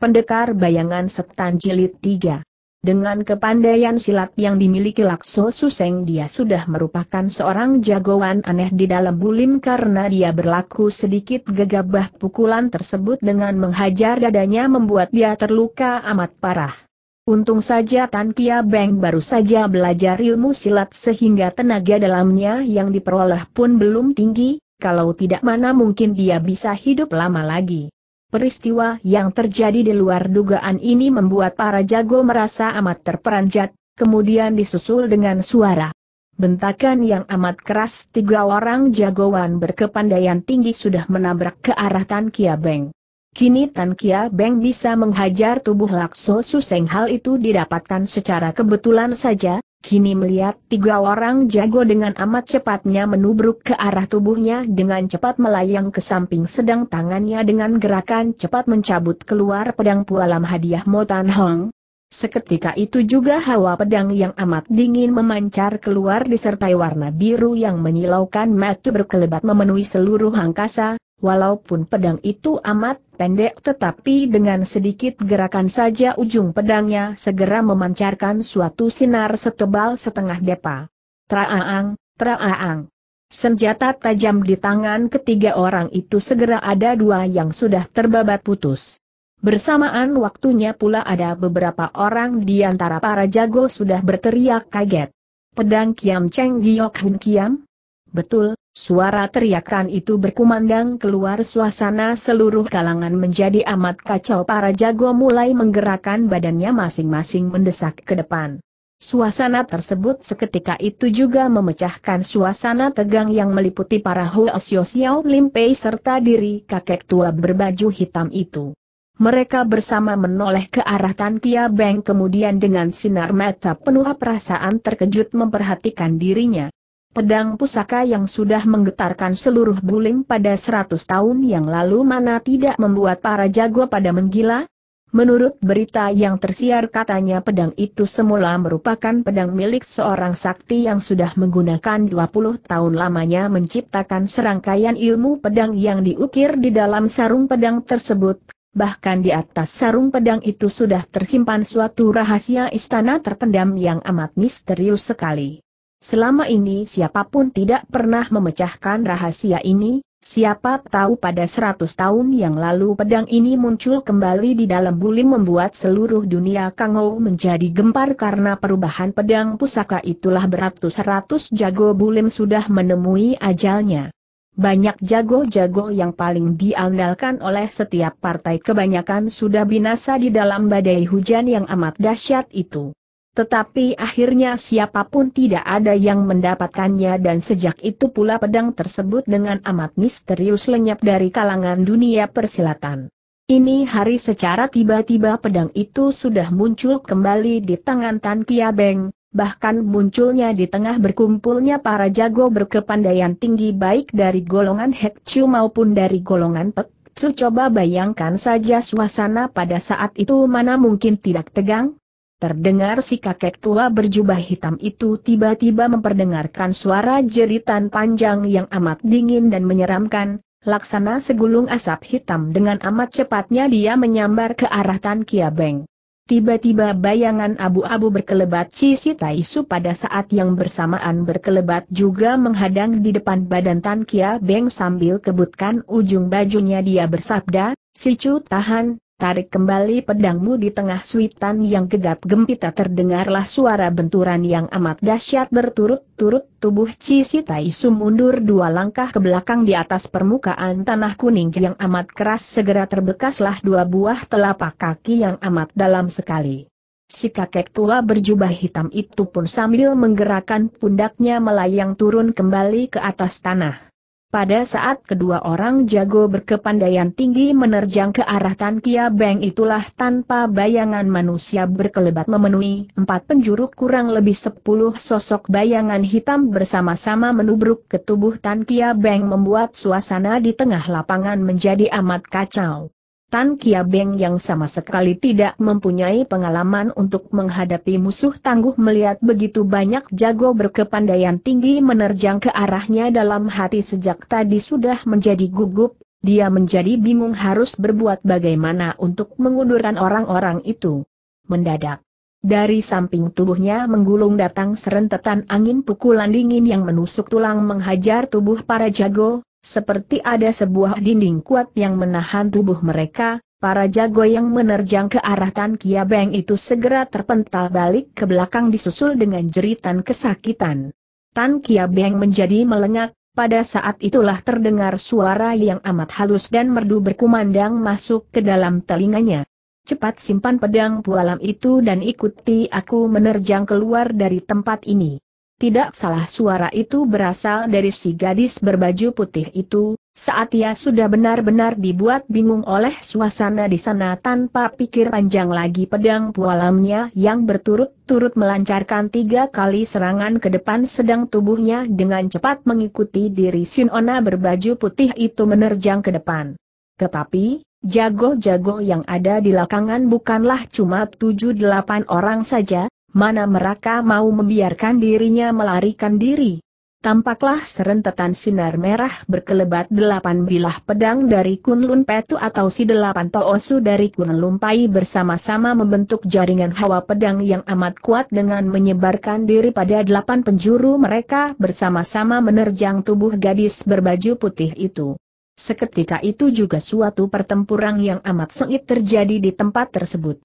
Pendekar Bayangan Setan Jilid 3 Dengan kepandaian silat yang dimiliki Lakso Suseng dia sudah merupakan seorang jagoan aneh di dalam bulim karena dia berlaku sedikit gegabah pukulan tersebut dengan menghajar dadanya membuat dia terluka amat parah. Untung saja Tan Kia Beng baru saja belajar ilmu silat sehingga tenaga dalamnya yang diperoleh pun belum tinggi, kalau tidak mana mungkin dia bisa hidup lama lagi. Peristiwa yang terjadi di luar dugaan ini membuat para jago merasa amat terperanjat, kemudian disusul dengan suara. Bentakan yang amat keras tiga orang jagoan berkepandaian tinggi sudah menabrak ke arah Tan Kia Beng. Kini Tan Kia Beng bisa menghajar tubuh Lakso Suseng hal itu didapatkan secara kebetulan saja, kini melihat tiga orang jago dengan amat cepatnya menubruk ke arah tubuhnya dengan cepat melayang ke samping sedang tangannya dengan gerakan cepat mencabut keluar pedang pualam hadiah Motan Hong. Seketika itu juga hawa pedang yang amat dingin memancar keluar disertai warna biru yang menyilaukan mata berkelebat memenuhi seluruh angkasa, walaupun pedang itu amat pendek tetapi dengan sedikit gerakan saja ujung pedangnya segera memancarkan suatu sinar setebal setengah depa. Traaang, traaang. Senjata tajam di tangan ketiga orang itu segera ada dua yang sudah terbabat putus. Bersamaan waktunya pula ada beberapa orang di antara para jago sudah berteriak kaget. Pedang Kiam Cheng Giok Hun Kiam? Betul, Suara teriakan itu berkumandang keluar suasana seluruh kalangan menjadi amat kacau para jago mulai menggerakkan badannya masing-masing mendesak ke depan. Suasana tersebut seketika itu juga memecahkan suasana tegang yang meliputi para Huasyo Xiao Limpei serta diri kakek tua berbaju hitam itu. Mereka bersama menoleh ke arah Tan Kia Beng kemudian dengan sinar mata penuh perasaan terkejut memperhatikan dirinya. Pedang pusaka yang sudah menggetarkan seluruh buling pada seratus tahun yang lalu mana tidak membuat para jago pada menggila? Menurut berita yang tersiar katanya pedang itu semula merupakan pedang milik seorang sakti yang sudah menggunakan 20 tahun lamanya menciptakan serangkaian ilmu pedang yang diukir di dalam sarung pedang tersebut. Bahkan di atas sarung pedang itu sudah tersimpan suatu rahasia istana terpendam yang amat misterius sekali. Selama ini siapapun tidak pernah memecahkan rahasia ini, siapa tahu pada seratus tahun yang lalu pedang ini muncul kembali di dalam bulim membuat seluruh dunia Kangou menjadi gempar karena perubahan pedang pusaka itulah beratus-ratus jago bulim sudah menemui ajalnya. Banyak jago-jago yang paling diandalkan oleh setiap partai kebanyakan sudah binasa di dalam badai hujan yang amat dahsyat itu. Tetapi akhirnya siapapun tidak ada yang mendapatkannya dan sejak itu pula pedang tersebut dengan amat misterius lenyap dari kalangan dunia persilatan. Ini hari secara tiba-tiba pedang itu sudah muncul kembali di tangan Tan Beng. bahkan munculnya di tengah berkumpulnya para jago berkepandaian tinggi baik dari golongan Hek Chiu maupun dari golongan Pek Su coba bayangkan saja suasana pada saat itu mana mungkin tidak tegang, Terdengar si kakek tua berjubah hitam itu tiba-tiba memperdengarkan suara jeritan panjang yang amat dingin dan menyeramkan, laksana segulung asap hitam dengan amat cepatnya dia menyambar ke arah Tan Beng. Tiba-tiba bayangan abu-abu berkelebat Cici Taisu pada saat yang bersamaan berkelebat juga menghadang di depan badan Tan Kia Beng sambil kebutkan ujung bajunya dia bersabda, Sicu tahan, Tarik kembali pedangmu di tengah suitan yang gegap gempita terdengarlah suara benturan yang amat dahsyat berturut-turut tubuh cisita Taisu mundur dua langkah ke belakang di atas permukaan tanah kuning yang amat keras segera terbekaslah dua buah telapak kaki yang amat dalam sekali. Si kakek tua berjubah hitam itu pun sambil menggerakkan pundaknya melayang turun kembali ke atas tanah. Pada saat kedua orang jago berkepandaian tinggi menerjang ke arah Tan Kia Beng itulah tanpa bayangan manusia berkelebat memenuhi empat penjuru kurang lebih sepuluh sosok bayangan hitam bersama-sama menubruk ke tubuh Tan Kia Beng membuat suasana di tengah lapangan menjadi amat kacau. Tan Kiabeng yang sama sekali tidak mempunyai pengalaman untuk menghadapi musuh tangguh melihat begitu banyak jago berkepandaian tinggi menerjang ke arahnya dalam hati sejak tadi sudah menjadi gugup, dia menjadi bingung harus berbuat bagaimana untuk mengundurkan orang-orang itu. Mendadak. Dari samping tubuhnya menggulung datang serentetan angin pukulan dingin yang menusuk tulang menghajar tubuh para jago, seperti ada sebuah dinding kuat yang menahan tubuh mereka, para jago yang menerjang ke arah Tan Kia Beng itu segera terpental balik ke belakang disusul dengan jeritan kesakitan. Tan Kia Beng menjadi melengak, pada saat itulah terdengar suara yang amat halus dan merdu berkumandang masuk ke dalam telinganya. Cepat simpan pedang pualam itu dan ikuti aku menerjang keluar dari tempat ini. Tidak salah suara itu berasal dari si gadis berbaju putih itu, saat ia sudah benar-benar dibuat bingung oleh suasana di sana tanpa pikir panjang lagi pedang pualamnya yang berturut-turut melancarkan tiga kali serangan ke depan sedang tubuhnya dengan cepat mengikuti diri Sinona berbaju putih itu menerjang ke depan. Tetapi, jago-jago yang ada di lakangan bukanlah cuma tujuh delapan orang saja, mana mereka mau membiarkan dirinya melarikan diri. Tampaklah serentetan sinar merah berkelebat delapan bilah pedang dari Kunlun Petu atau si delapan Toosu dari Kunlun Pai bersama-sama membentuk jaringan hawa pedang yang amat kuat dengan menyebarkan diri pada delapan penjuru mereka bersama-sama menerjang tubuh gadis berbaju putih itu. Seketika itu juga suatu pertempuran yang amat sengit terjadi di tempat tersebut.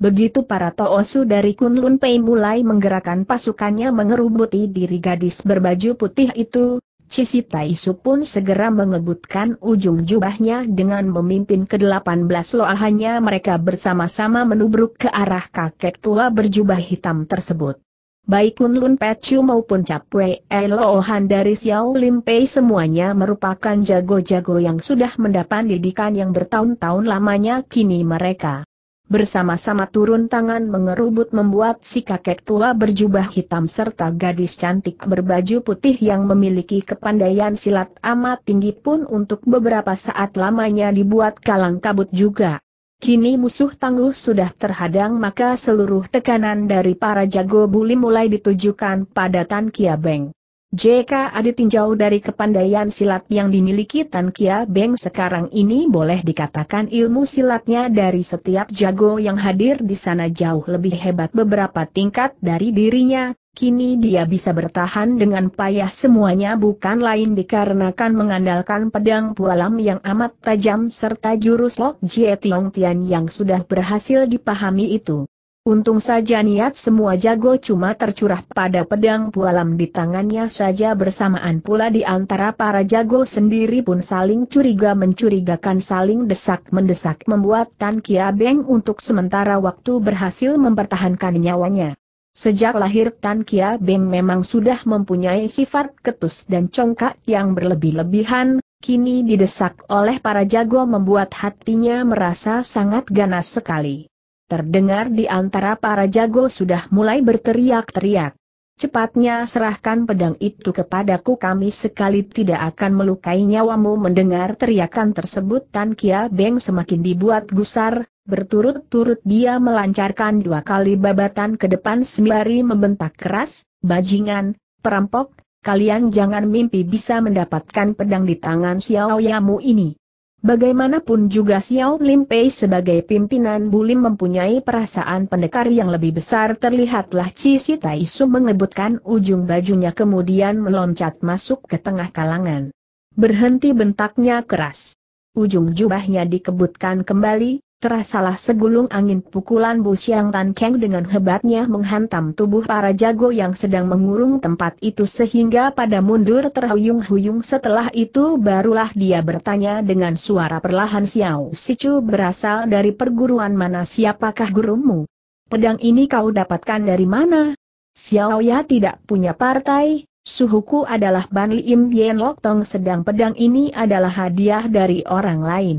Begitu para Toosu dari Kunlun Pei mulai menggerakkan pasukannya mengerubuti diri gadis berbaju putih itu, Cisi Taisu pun segera mengebutkan ujung jubahnya dengan memimpin ke-18 loahannya mereka bersama-sama menubruk ke arah kakek tua berjubah hitam tersebut. Baik Kunlun Pecu maupun Capwe Elohan dari Xiao Lim Pei semuanya merupakan jago-jago yang sudah mendapat didikan yang bertahun-tahun lamanya kini mereka bersama-sama turun tangan mengerubut membuat si kakek tua berjubah hitam serta gadis cantik berbaju putih yang memiliki kepandaian silat amat tinggi pun untuk beberapa saat lamanya dibuat kalang kabut juga. Kini musuh tangguh sudah terhadang maka seluruh tekanan dari para jago buli mulai ditujukan pada Tan Kia Beng. JK tinjau dari kepandaian silat yang dimiliki Tan Kia Beng sekarang ini boleh dikatakan ilmu silatnya dari setiap jago yang hadir di sana jauh lebih hebat beberapa tingkat dari dirinya, kini dia bisa bertahan dengan payah semuanya bukan lain dikarenakan mengandalkan pedang pualam yang amat tajam serta jurus Lok Jie Tiong Tian yang sudah berhasil dipahami itu. Untung saja niat semua jago cuma tercurah pada pedang pualam di tangannya saja bersamaan pula di antara para jago sendiri pun saling curiga mencurigakan saling desak-mendesak membuat Tan Kia Beng untuk sementara waktu berhasil mempertahankan nyawanya. Sejak lahir Tan Kia Beng memang sudah mempunyai sifat ketus dan congkak yang berlebih-lebihan, kini didesak oleh para jago membuat hatinya merasa sangat ganas sekali terdengar di antara para jago sudah mulai berteriak-teriak. Cepatnya serahkan pedang itu kepadaku kami sekali tidak akan melukai nyawamu mendengar teriakan tersebut Tan Kia Beng semakin dibuat gusar, berturut-turut dia melancarkan dua kali babatan ke depan sembari membentak keras, bajingan, perampok, kalian jangan mimpi bisa mendapatkan pedang di tangan Xiao Yamu ini. Bagaimanapun juga Xiao Lim Pei sebagai pimpinan Bulim mempunyai perasaan pendekar yang lebih besar terlihatlah Cici Si Taisu mengebutkan ujung bajunya kemudian meloncat masuk ke tengah kalangan. Berhenti bentaknya keras. Ujung jubahnya dikebutkan kembali, Terasalah segulung angin pukulan Bu Xiang Tan Keng dengan hebatnya menghantam tubuh para jago yang sedang mengurung tempat itu sehingga pada mundur terhuyung-huyung setelah itu barulah dia bertanya dengan suara perlahan Xiao Sichu berasal dari perguruan mana siapakah gurumu? Pedang ini kau dapatkan dari mana? Xiao Ya tidak punya partai, suhuku adalah Ban Im Yen tong sedang pedang ini adalah hadiah dari orang lain.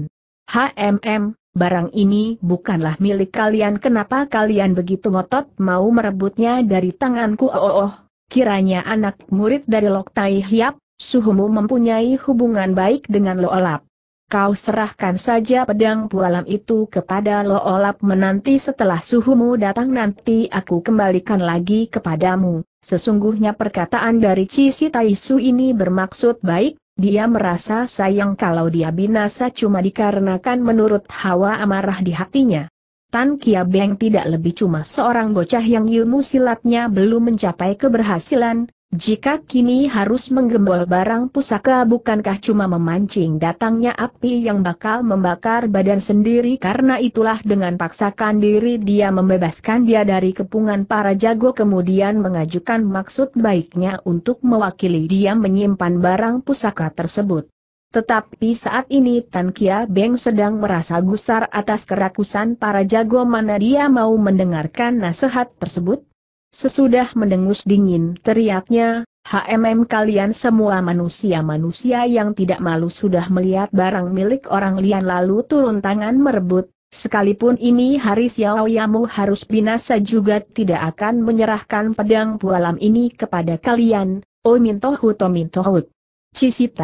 HMM, barang ini bukanlah milik kalian kenapa kalian begitu ngotot mau merebutnya dari tanganku oh oh, oh. kiranya anak murid dari Lok Tai Hiap, suhumu mempunyai hubungan baik dengan Loolap. Kau serahkan saja pedang pualam itu kepada Loolap menanti setelah suhumu datang nanti aku kembalikan lagi kepadamu. Sesungguhnya perkataan dari Cisi Taisu ini bermaksud baik, dia merasa sayang kalau dia binasa cuma dikarenakan menurut hawa amarah di hatinya. Tan Kia Beng tidak lebih cuma seorang bocah yang ilmu silatnya belum mencapai keberhasilan, jika kini harus menggembol barang pusaka bukankah cuma memancing datangnya api yang bakal membakar badan sendiri karena itulah dengan paksakan diri dia membebaskan dia dari kepungan para jago kemudian mengajukan maksud baiknya untuk mewakili dia menyimpan barang pusaka tersebut. Tetapi saat ini Tan Kia Beng sedang merasa gusar atas kerakusan para jago mana dia mau mendengarkan nasihat tersebut, Sesudah mendengus dingin teriaknya, HMM kalian semua manusia-manusia yang tidak malu sudah melihat barang milik orang lian lalu turun tangan merebut, Sekalipun ini hari Xiao harus binasa juga tidak akan menyerahkan pedang pualam ini kepada kalian, O oh, Mintohu To Mintohut. Cisip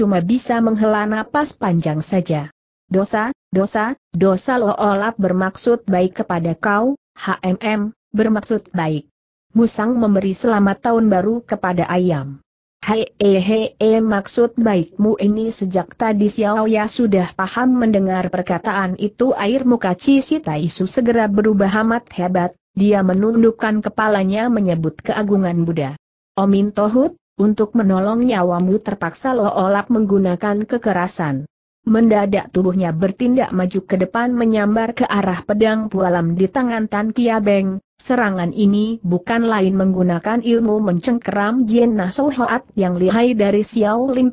cuma bisa menghela napas panjang saja. Dosa, dosa, dosa loolap bermaksud baik kepada kau, HMM, bermaksud baik. Musang memberi selamat tahun baru kepada ayam. Hei eh, eh, eh, maksud baikmu ini sejak tadi Xiao Ya sudah paham mendengar perkataan itu air muka Cisi Taisu segera berubah amat hebat, dia menundukkan kepalanya menyebut keagungan Buddha. Omin Tohut, untuk menolong nyawamu terpaksa lo olap menggunakan kekerasan. Mendadak tubuhnya bertindak maju ke depan menyambar ke arah pedang pualam di tangan Tan Beng. Serangan ini bukan lain menggunakan ilmu mencengkeram Jien hoat yang lihai dari Xiao Lim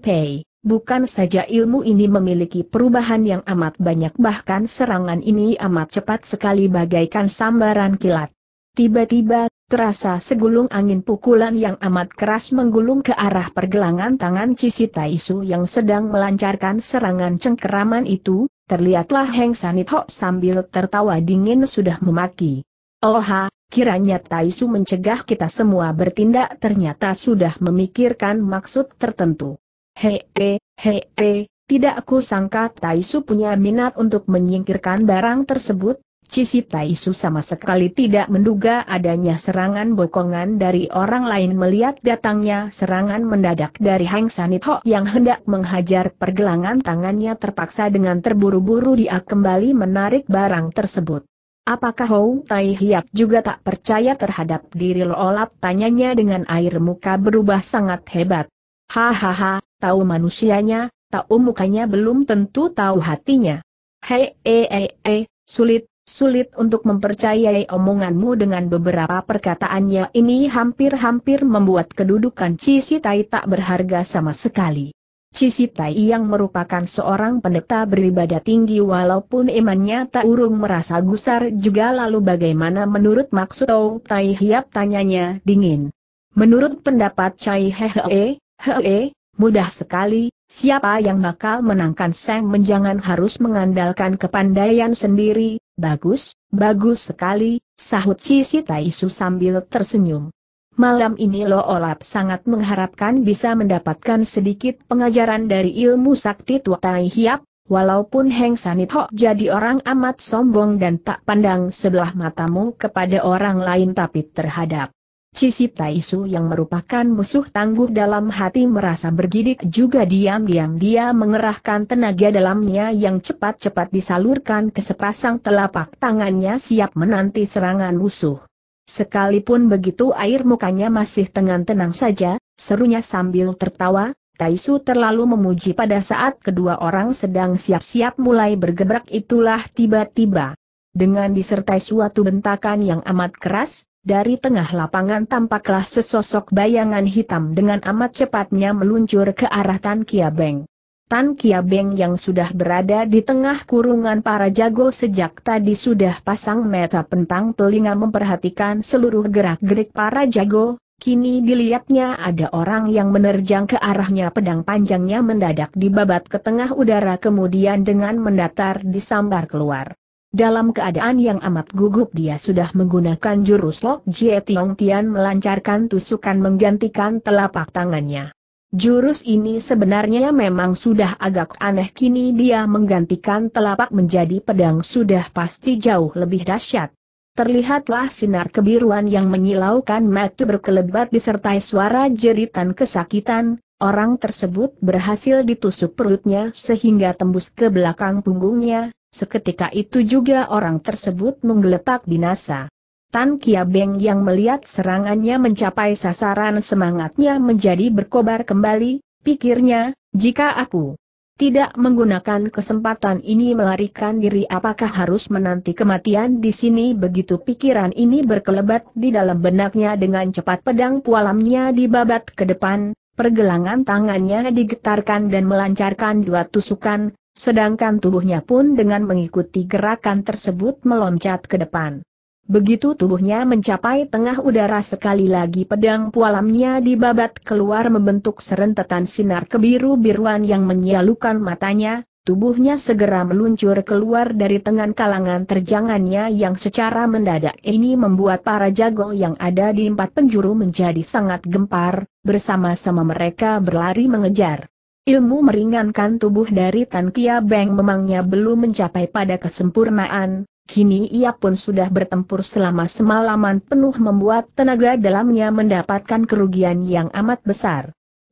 Bukan saja ilmu ini memiliki perubahan yang amat banyak bahkan serangan ini amat cepat sekali bagaikan sambaran kilat. Tiba-tiba Terasa segulung angin pukulan yang amat keras menggulung ke arah pergelangan tangan Cici Taisu yang sedang melancarkan serangan cengkeraman itu, terlihatlah Heng Sanitho sambil tertawa dingin sudah memaki. Oha, kiranya Taisu mencegah kita semua bertindak ternyata sudah memikirkan maksud tertentu. Hee, hee, he, tidak ku sangka Taisu punya minat untuk menyingkirkan barang tersebut, Cisi Taisu sama sekali tidak menduga adanya serangan bokongan dari orang lain melihat datangnya serangan mendadak dari Hang Sanit Ho yang hendak menghajar pergelangan tangannya terpaksa dengan terburu-buru dia kembali menarik barang tersebut. Apakah Hou Tai Hiap juga tak percaya terhadap diri Olap tanyanya dengan air muka berubah sangat hebat. Hahaha, tahu manusianya, tahu mukanya belum tentu tahu hatinya. Hei, eh, eh, eh, sulit Sulit untuk mempercayai omonganmu dengan beberapa perkataannya ini hampir-hampir membuat kedudukan Cisitai tak berharga sama sekali. Cisitai yang merupakan seorang pendeta beribadah tinggi walaupun imannya tak urung merasa gusar juga lalu bagaimana menurut maksud Tau Tai Hiap tanyanya dingin. Menurut pendapat Cai Hehe, Hehe, mudah sekali, Siapa yang bakal menangkan Seng Menjangan harus mengandalkan kepandaian sendiri, bagus, bagus sekali, sahut Sita Isu sambil tersenyum. Malam ini Lo Olap sangat mengharapkan bisa mendapatkan sedikit pengajaran dari ilmu sakti Tai Hiap, Walaupun Heng Sanit Hok jadi orang amat sombong dan tak pandang sebelah matamu kepada orang lain tapi terhadap Cisip Taisu yang merupakan musuh tangguh dalam hati merasa bergidik juga diam-diam dia mengerahkan tenaga dalamnya yang cepat-cepat disalurkan ke sepasang telapak tangannya siap menanti serangan musuh. Sekalipun begitu air mukanya masih tenang-tenang saja, serunya sambil tertawa, Taisu terlalu memuji pada saat kedua orang sedang siap-siap mulai bergebrak itulah tiba-tiba. Dengan disertai suatu bentakan yang amat keras, dari tengah lapangan tampaklah sesosok bayangan hitam dengan amat cepatnya meluncur ke arah Tan Kia Beng. Tan Kia Beng yang sudah berada di tengah kurungan para jago sejak tadi sudah pasang meta pentang telinga memperhatikan seluruh gerak-gerik para jago, kini dilihatnya ada orang yang menerjang ke arahnya pedang panjangnya mendadak dibabat ke tengah udara kemudian dengan mendatar disambar keluar. Dalam keadaan yang amat gugup dia sudah menggunakan jurus Lok Jie Tiong Tian melancarkan tusukan menggantikan telapak tangannya. Jurus ini sebenarnya memang sudah agak aneh kini dia menggantikan telapak menjadi pedang sudah pasti jauh lebih dahsyat. Terlihatlah sinar kebiruan yang menyilaukan mata berkelebat disertai suara jeritan kesakitan, orang tersebut berhasil ditusuk perutnya sehingga tembus ke belakang punggungnya, Seketika itu juga orang tersebut menggeletak binasa. Tan Kia Beng yang melihat serangannya mencapai sasaran semangatnya menjadi berkobar kembali, pikirnya, jika aku tidak menggunakan kesempatan ini melarikan diri apakah harus menanti kematian di sini begitu pikiran ini berkelebat di dalam benaknya dengan cepat pedang pualamnya dibabat ke depan, pergelangan tangannya digetarkan dan melancarkan dua tusukan, Sedangkan tubuhnya pun dengan mengikuti gerakan tersebut meloncat ke depan. Begitu tubuhnya mencapai tengah udara sekali lagi pedang pualamnya dibabat keluar membentuk serentetan sinar kebiru-biruan yang menyalukan matanya, tubuhnya segera meluncur keluar dari tengah kalangan terjangannya yang secara mendadak ini membuat para jago yang ada di empat penjuru menjadi sangat gempar, bersama-sama mereka berlari mengejar. Ilmu meringankan tubuh dari Tan Kia Beng memangnya belum mencapai pada kesempurnaan, kini ia pun sudah bertempur selama semalaman penuh membuat tenaga dalamnya mendapatkan kerugian yang amat besar.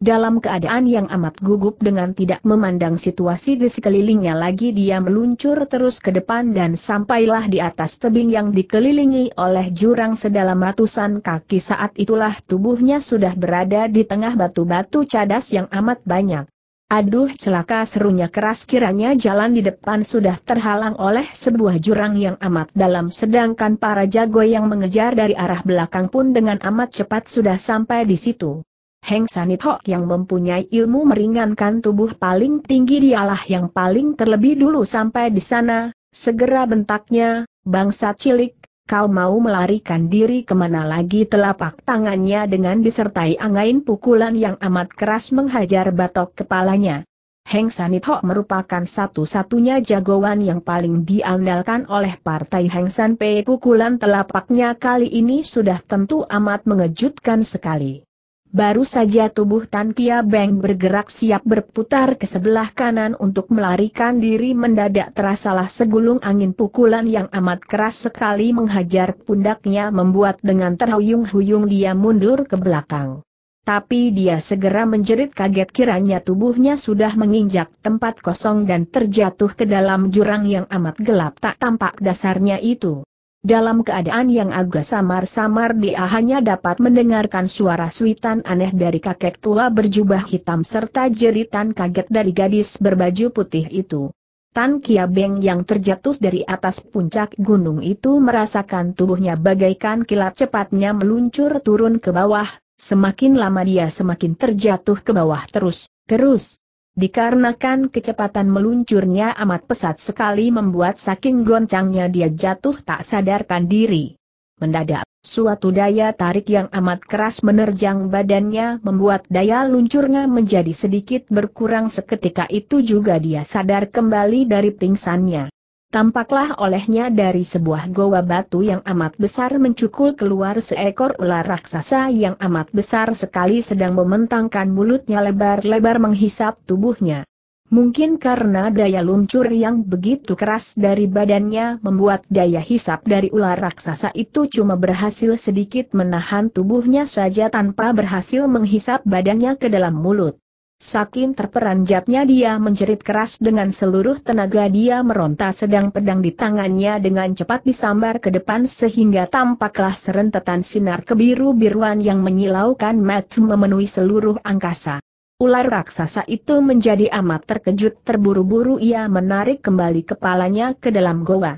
Dalam keadaan yang amat gugup dengan tidak memandang situasi di sekelilingnya lagi dia meluncur terus ke depan dan sampailah di atas tebing yang dikelilingi oleh jurang sedalam ratusan kaki saat itulah tubuhnya sudah berada di tengah batu-batu cadas yang amat banyak. Aduh celaka serunya keras kiranya jalan di depan sudah terhalang oleh sebuah jurang yang amat dalam sedangkan para jago yang mengejar dari arah belakang pun dengan amat cepat sudah sampai di situ. Heng Sanit Hok yang mempunyai ilmu meringankan tubuh paling tinggi dialah yang paling terlebih dulu sampai di sana, segera bentaknya, bangsa cilik, kau mau melarikan diri kemana lagi telapak tangannya dengan disertai angin pukulan yang amat keras menghajar batok kepalanya. Heng Sanitho merupakan satu-satunya jagoan yang paling diandalkan oleh partai Heng San Pei. Pukulan telapaknya kali ini sudah tentu amat mengejutkan sekali. Baru saja tubuh Tan Kia Beng bergerak siap berputar ke sebelah kanan untuk melarikan diri mendadak terasalah segulung angin pukulan yang amat keras sekali menghajar pundaknya membuat dengan terhuyung-huyung dia mundur ke belakang. Tapi dia segera menjerit kaget kiranya tubuhnya sudah menginjak tempat kosong dan terjatuh ke dalam jurang yang amat gelap tak tampak dasarnya itu. Dalam keadaan yang agak samar-samar dia hanya dapat mendengarkan suara suitan aneh dari kakek tua berjubah hitam serta jeritan kaget dari gadis berbaju putih itu. Tan Kia Beng yang terjatuh dari atas puncak gunung itu merasakan tubuhnya bagaikan kilat cepatnya meluncur turun ke bawah, semakin lama dia semakin terjatuh ke bawah terus, terus. Dikarenakan kecepatan meluncurnya amat pesat sekali membuat saking goncangnya dia jatuh tak sadarkan diri. Mendadak, suatu daya tarik yang amat keras menerjang badannya membuat daya luncurnya menjadi sedikit berkurang seketika itu juga dia sadar kembali dari pingsannya. Tampaklah olehnya dari sebuah goa batu yang amat besar mencukul keluar seekor ular raksasa yang amat besar sekali sedang mementangkan mulutnya lebar-lebar menghisap tubuhnya. Mungkin karena daya luncur yang begitu keras dari badannya membuat daya hisap dari ular raksasa itu cuma berhasil sedikit menahan tubuhnya saja tanpa berhasil menghisap badannya ke dalam mulut. Saking terperanjatnya dia menjerit keras dengan seluruh tenaga dia meronta sedang pedang di tangannya dengan cepat disambar ke depan sehingga tampaklah serentetan sinar kebiru-biruan yang menyilaukan mata memenuhi seluruh angkasa. Ular raksasa itu menjadi amat terkejut terburu-buru ia menarik kembali kepalanya ke dalam goa.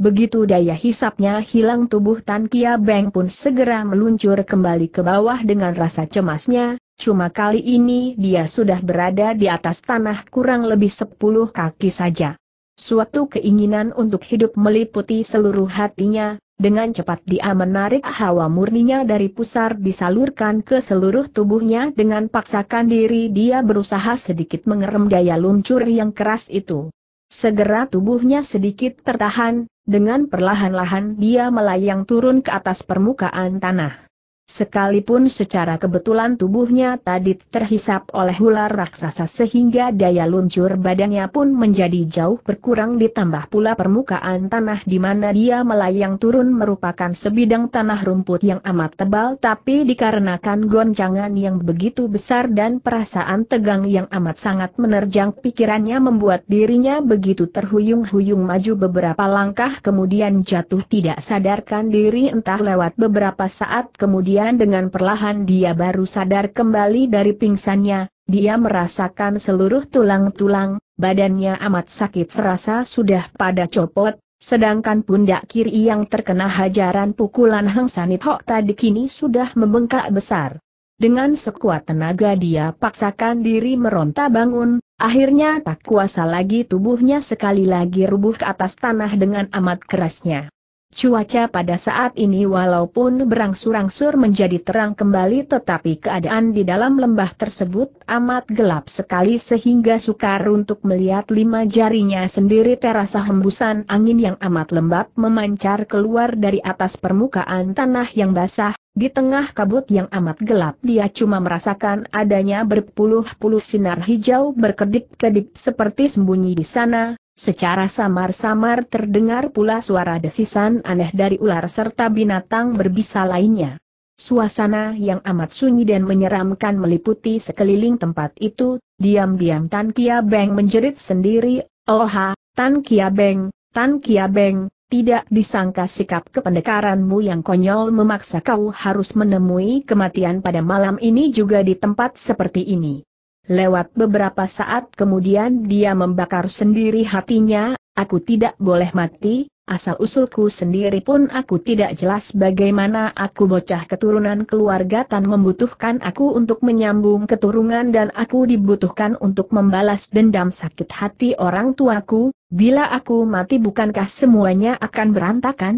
Begitu daya hisapnya hilang tubuh Tan Kia Beng pun segera meluncur kembali ke bawah dengan rasa cemasnya, cuma kali ini dia sudah berada di atas tanah kurang lebih sepuluh kaki saja. Suatu keinginan untuk hidup meliputi seluruh hatinya, dengan cepat dia menarik hawa murninya dari pusar disalurkan ke seluruh tubuhnya dengan paksakan diri dia berusaha sedikit mengerem daya luncur yang keras itu. Segera tubuhnya sedikit tertahan, dengan perlahan-lahan dia melayang turun ke atas permukaan tanah. Sekalipun secara kebetulan tubuhnya tadi terhisap oleh ular raksasa sehingga daya luncur badannya pun menjadi jauh berkurang ditambah pula permukaan tanah di mana dia melayang turun merupakan sebidang tanah rumput yang amat tebal tapi dikarenakan goncangan yang begitu besar dan perasaan tegang yang amat sangat menerjang pikirannya membuat dirinya begitu terhuyung-huyung maju beberapa langkah kemudian jatuh tidak sadarkan diri entah lewat beberapa saat kemudian Kemudian dengan perlahan dia baru sadar kembali dari pingsannya, dia merasakan seluruh tulang-tulang, badannya amat sakit serasa sudah pada copot, sedangkan pundak kiri yang terkena hajaran pukulan Hang Sanit Hok tadi kini sudah membengkak besar. Dengan sekuat tenaga dia paksakan diri meronta bangun, akhirnya tak kuasa lagi tubuhnya sekali lagi rubuh ke atas tanah dengan amat kerasnya. Cuaca pada saat ini walaupun berangsur-angsur menjadi terang kembali tetapi keadaan di dalam lembah tersebut amat gelap sekali sehingga sukar untuk melihat lima jarinya sendiri terasa hembusan angin yang amat lembab memancar keluar dari atas permukaan tanah yang basah, di tengah kabut yang amat gelap dia cuma merasakan adanya berpuluh-puluh sinar hijau berkedip-kedip seperti sembunyi di sana, Secara samar-samar terdengar pula suara desisan aneh dari ular serta binatang berbisa lainnya. Suasana yang amat sunyi dan menyeramkan meliputi sekeliling tempat itu, diam-diam Tan Kia Beng menjerit sendiri, Oha, Tan Kia Beng, Tan Kia Beng, tidak disangka sikap kependekaranmu yang konyol memaksa kau harus menemui kematian pada malam ini juga di tempat seperti ini. Lewat beberapa saat kemudian dia membakar sendiri hatinya, aku tidak boleh mati, asal-usulku sendiri pun aku tidak jelas bagaimana aku bocah keturunan keluarga Tan membutuhkan aku untuk menyambung keturunan dan aku dibutuhkan untuk membalas dendam sakit hati orang tuaku, bila aku mati bukankah semuanya akan berantakan?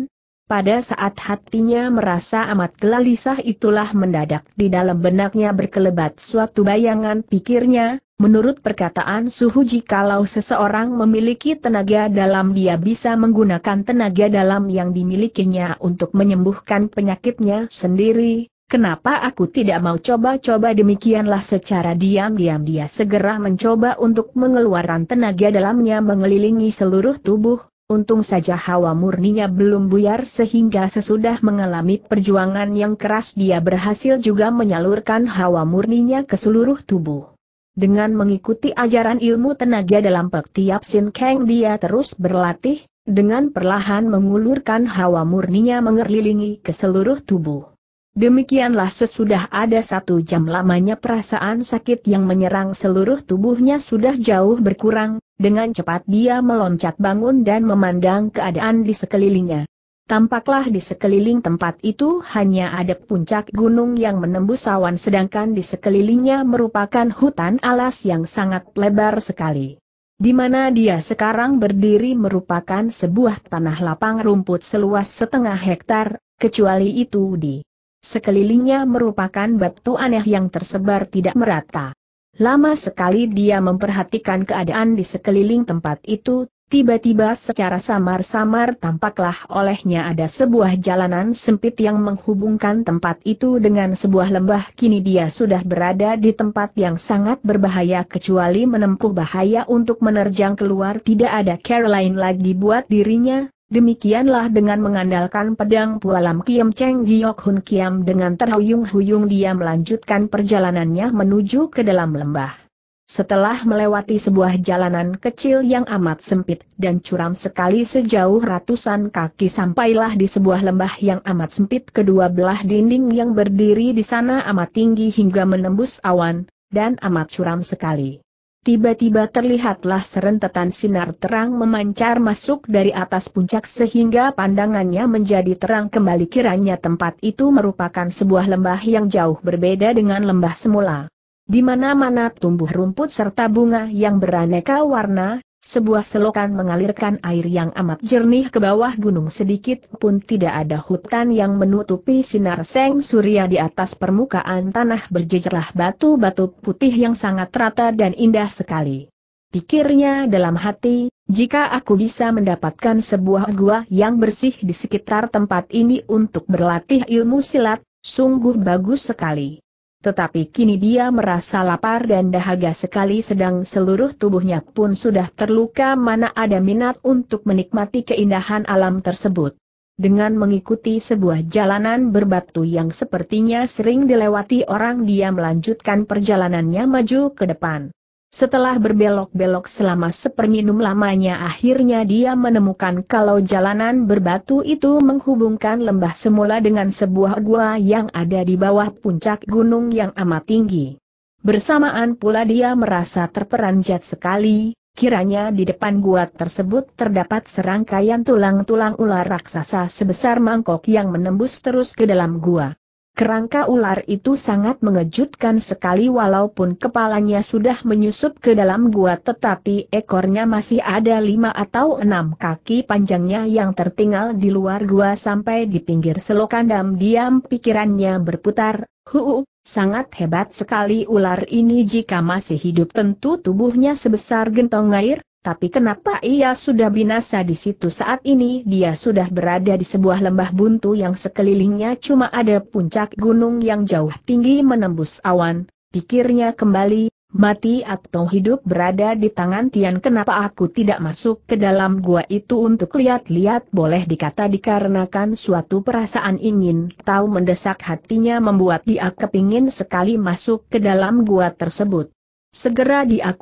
Pada saat hatinya merasa amat gelisah itulah mendadak di dalam benaknya berkelebat suatu bayangan pikirnya, menurut perkataan Suhuji kalau seseorang memiliki tenaga dalam dia bisa menggunakan tenaga dalam yang dimilikinya untuk menyembuhkan penyakitnya sendiri, kenapa aku tidak mau coba-coba demikianlah secara diam-diam dia segera mencoba untuk mengeluarkan tenaga dalamnya mengelilingi seluruh tubuh, Untung saja hawa murninya belum buyar sehingga sesudah mengalami perjuangan yang keras dia berhasil juga menyalurkan hawa murninya ke seluruh tubuh. Dengan mengikuti ajaran ilmu tenaga dalam Pek Tiap Sin Kang dia terus berlatih, dengan perlahan mengulurkan hawa murninya mengelilingi ke seluruh tubuh. Demikianlah sesudah ada satu jam lamanya perasaan sakit yang menyerang seluruh tubuhnya sudah jauh berkurang, dengan cepat dia meloncat bangun dan memandang keadaan di sekelilingnya. Tampaklah di sekeliling tempat itu hanya ada puncak gunung yang menembus awan sedangkan di sekelilingnya merupakan hutan alas yang sangat lebar sekali. Di mana dia sekarang berdiri merupakan sebuah tanah lapang rumput seluas setengah hektar, kecuali itu di Sekelilingnya merupakan batu aneh yang tersebar tidak merata. Lama sekali dia memperhatikan keadaan di sekeliling tempat itu, tiba-tiba secara samar-samar tampaklah olehnya ada sebuah jalanan sempit yang menghubungkan tempat itu dengan sebuah lembah. Kini dia sudah berada di tempat yang sangat berbahaya kecuali menempuh bahaya untuk menerjang keluar tidak ada Caroline lagi buat dirinya, Demikianlah dengan mengandalkan pedang Pualam Kiam Cheng Giok Hun Kiam dengan terhuyung-huyung dia melanjutkan perjalanannya menuju ke dalam lembah. Setelah melewati sebuah jalanan kecil yang amat sempit dan curam sekali sejauh ratusan kaki sampailah di sebuah lembah yang amat sempit kedua belah dinding yang berdiri di sana amat tinggi hingga menembus awan, dan amat curam sekali. Tiba-tiba terlihatlah serentetan sinar terang memancar masuk dari atas puncak sehingga pandangannya menjadi terang kembali kiranya tempat itu merupakan sebuah lembah yang jauh berbeda dengan lembah semula. Di mana-mana tumbuh rumput serta bunga yang beraneka warna, sebuah selokan mengalirkan air yang amat jernih ke bawah gunung sedikit pun tidak ada hutan yang menutupi sinar seng surya di atas permukaan tanah berjejerlah batu-batu putih yang sangat rata dan indah sekali. Pikirnya dalam hati, jika aku bisa mendapatkan sebuah gua yang bersih di sekitar tempat ini untuk berlatih ilmu silat, sungguh bagus sekali. Tetapi kini dia merasa lapar dan dahaga sekali sedang seluruh tubuhnya pun sudah terluka mana ada minat untuk menikmati keindahan alam tersebut. Dengan mengikuti sebuah jalanan berbatu yang sepertinya sering dilewati orang dia melanjutkan perjalanannya maju ke depan. Setelah berbelok-belok selama seperminum lamanya akhirnya dia menemukan kalau jalanan berbatu itu menghubungkan lembah semula dengan sebuah gua yang ada di bawah puncak gunung yang amat tinggi. Bersamaan pula dia merasa terperanjat sekali, kiranya di depan gua tersebut terdapat serangkaian tulang-tulang ular raksasa sebesar mangkok yang menembus terus ke dalam gua. Kerangka ular itu sangat mengejutkan sekali walaupun kepalanya sudah menyusup ke dalam gua tetapi ekornya masih ada lima atau enam kaki panjangnya yang tertinggal di luar gua sampai di pinggir selokan dam diam pikirannya berputar, huu, sangat hebat sekali ular ini jika masih hidup tentu tubuhnya sebesar gentong air, tapi kenapa ia sudah binasa di situ saat ini dia sudah berada di sebuah lembah buntu yang sekelilingnya cuma ada puncak gunung yang jauh tinggi menembus awan, pikirnya kembali, mati atau hidup berada di tangan Tian kenapa aku tidak masuk ke dalam gua itu untuk lihat-lihat boleh dikata dikarenakan suatu perasaan ingin tahu mendesak hatinya membuat dia kepingin sekali masuk ke dalam gua tersebut. Segera dia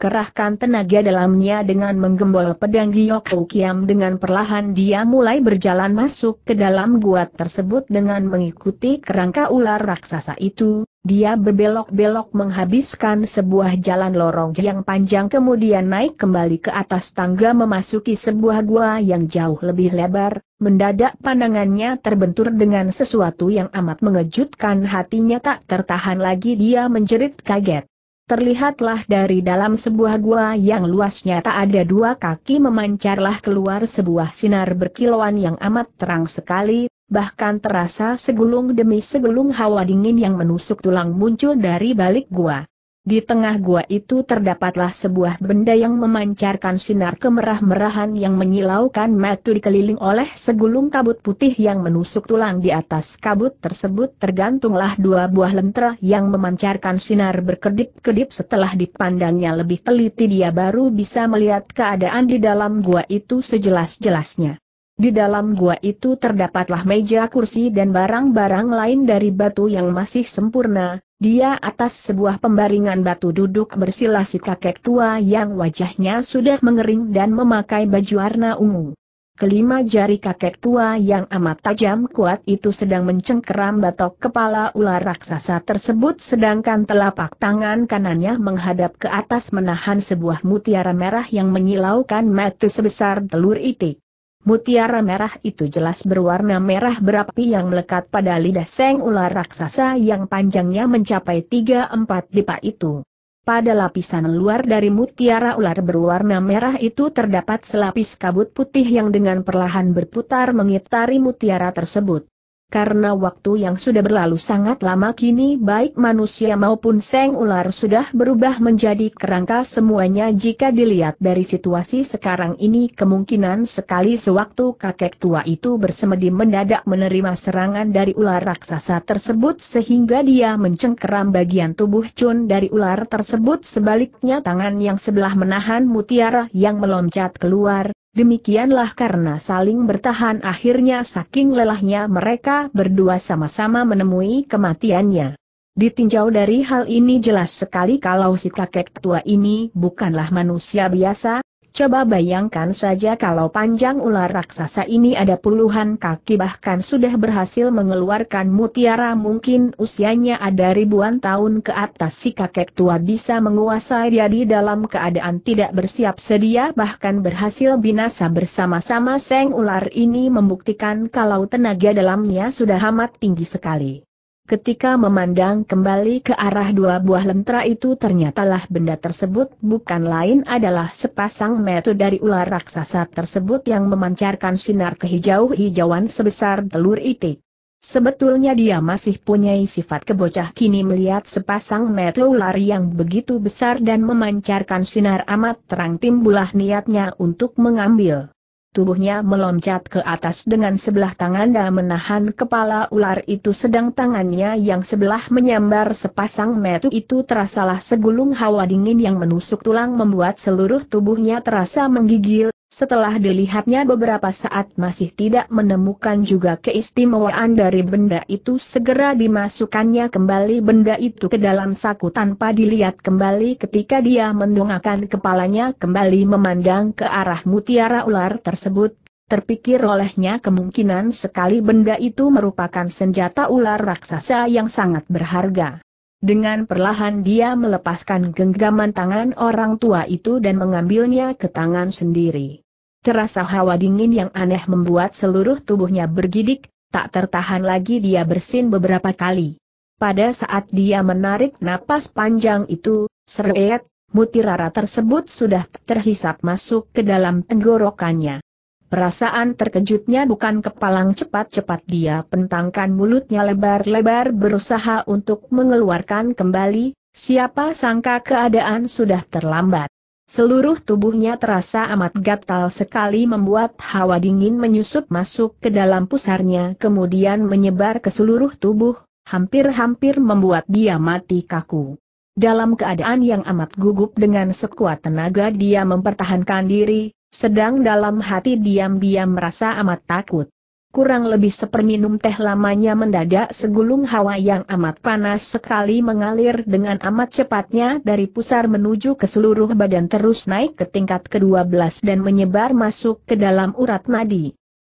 tenaga dalamnya dengan menggembol pedang Gyokou Kiam dengan perlahan dia mulai berjalan masuk ke dalam gua tersebut dengan mengikuti kerangka ular raksasa itu, dia berbelok-belok menghabiskan sebuah jalan lorong yang panjang kemudian naik kembali ke atas tangga memasuki sebuah gua yang jauh lebih lebar, mendadak pandangannya terbentur dengan sesuatu yang amat mengejutkan hatinya tak tertahan lagi dia menjerit kaget. Terlihatlah dari dalam sebuah gua yang luasnya tak ada dua kaki memancarlah keluar sebuah sinar berkilauan yang amat terang sekali, bahkan terasa segulung demi segulung hawa dingin yang menusuk tulang muncul dari balik gua. Di tengah gua itu terdapatlah sebuah benda yang memancarkan sinar kemerah-merahan yang menyilaukan mata dikeliling oleh segulung kabut putih yang menusuk tulang di atas kabut tersebut tergantunglah dua buah lentera yang memancarkan sinar berkedip-kedip setelah dipandangnya lebih teliti dia baru bisa melihat keadaan di dalam gua itu sejelas-jelasnya. Di dalam gua itu terdapatlah meja kursi dan barang-barang lain dari batu yang masih sempurna, dia atas sebuah pembaringan batu duduk bersila si kakek tua yang wajahnya sudah mengering dan memakai baju warna ungu. Kelima jari kakek tua yang amat tajam kuat itu sedang mencengkeram batok kepala ular raksasa tersebut sedangkan telapak tangan kanannya menghadap ke atas menahan sebuah mutiara merah yang menyilaukan mata sebesar telur itik. Mutiara merah itu jelas berwarna merah berapi yang melekat pada lidah seng ular raksasa yang panjangnya mencapai 3-4 dipa itu. Pada lapisan luar dari mutiara ular berwarna merah itu terdapat selapis kabut putih yang dengan perlahan berputar mengitari mutiara tersebut karena waktu yang sudah berlalu sangat lama kini baik manusia maupun seng ular sudah berubah menjadi kerangka semuanya jika dilihat dari situasi sekarang ini kemungkinan sekali sewaktu kakek tua itu bersemedi mendadak menerima serangan dari ular raksasa tersebut sehingga dia mencengkeram bagian tubuh Chun dari ular tersebut sebaliknya tangan yang sebelah menahan mutiara yang meloncat keluar, Demikianlah karena saling bertahan akhirnya saking lelahnya mereka berdua sama-sama menemui kematiannya. Ditinjau dari hal ini jelas sekali kalau si kakek tua ini bukanlah manusia biasa, Coba bayangkan saja kalau panjang ular raksasa ini ada puluhan kaki bahkan sudah berhasil mengeluarkan mutiara mungkin usianya ada ribuan tahun ke atas si kakek tua bisa menguasai dia di dalam keadaan tidak bersiap sedia bahkan berhasil binasa bersama-sama seng ular ini membuktikan kalau tenaga dalamnya sudah amat tinggi sekali. Ketika memandang kembali ke arah dua buah lentera itu ternyatalah benda tersebut bukan lain adalah sepasang metu dari ular raksasa tersebut yang memancarkan sinar kehijau-hijauan sebesar telur itik. Sebetulnya dia masih punya sifat kebocah kini melihat sepasang metu ular yang begitu besar dan memancarkan sinar amat terang timbulah niatnya untuk mengambil tubuhnya meloncat ke atas dengan sebelah tangan dan menahan kepala ular itu sedang tangannya yang sebelah menyambar sepasang metu itu terasalah segulung hawa dingin yang menusuk tulang membuat seluruh tubuhnya terasa menggigil, setelah dilihatnya beberapa saat masih tidak menemukan juga keistimewaan dari benda itu segera dimasukkannya kembali benda itu ke dalam saku tanpa dilihat kembali ketika dia mendongakkan kepalanya kembali memandang ke arah mutiara ular tersebut, terpikir olehnya kemungkinan sekali benda itu merupakan senjata ular raksasa yang sangat berharga. Dengan perlahan dia melepaskan genggaman tangan orang tua itu dan mengambilnya ke tangan sendiri. Terasa hawa dingin yang aneh membuat seluruh tubuhnya bergidik, tak tertahan lagi dia bersin beberapa kali. Pada saat dia menarik napas panjang itu, seret, mutiara tersebut sudah terhisap masuk ke dalam tenggorokannya. Perasaan terkejutnya bukan kepalang cepat-cepat dia pentangkan mulutnya lebar-lebar berusaha untuk mengeluarkan kembali, siapa sangka keadaan sudah terlambat. Seluruh tubuhnya terasa amat gatal sekali membuat hawa dingin menyusup masuk ke dalam pusarnya kemudian menyebar ke seluruh tubuh, hampir-hampir membuat dia mati kaku. Dalam keadaan yang amat gugup dengan sekuat tenaga dia mempertahankan diri, sedang dalam hati diam-diam merasa amat takut. Kurang lebih seperminum teh lamanya mendadak segulung hawa yang amat panas sekali mengalir dengan amat cepatnya dari pusar menuju ke seluruh badan terus naik ke tingkat ke-12 dan menyebar masuk ke dalam urat nadi.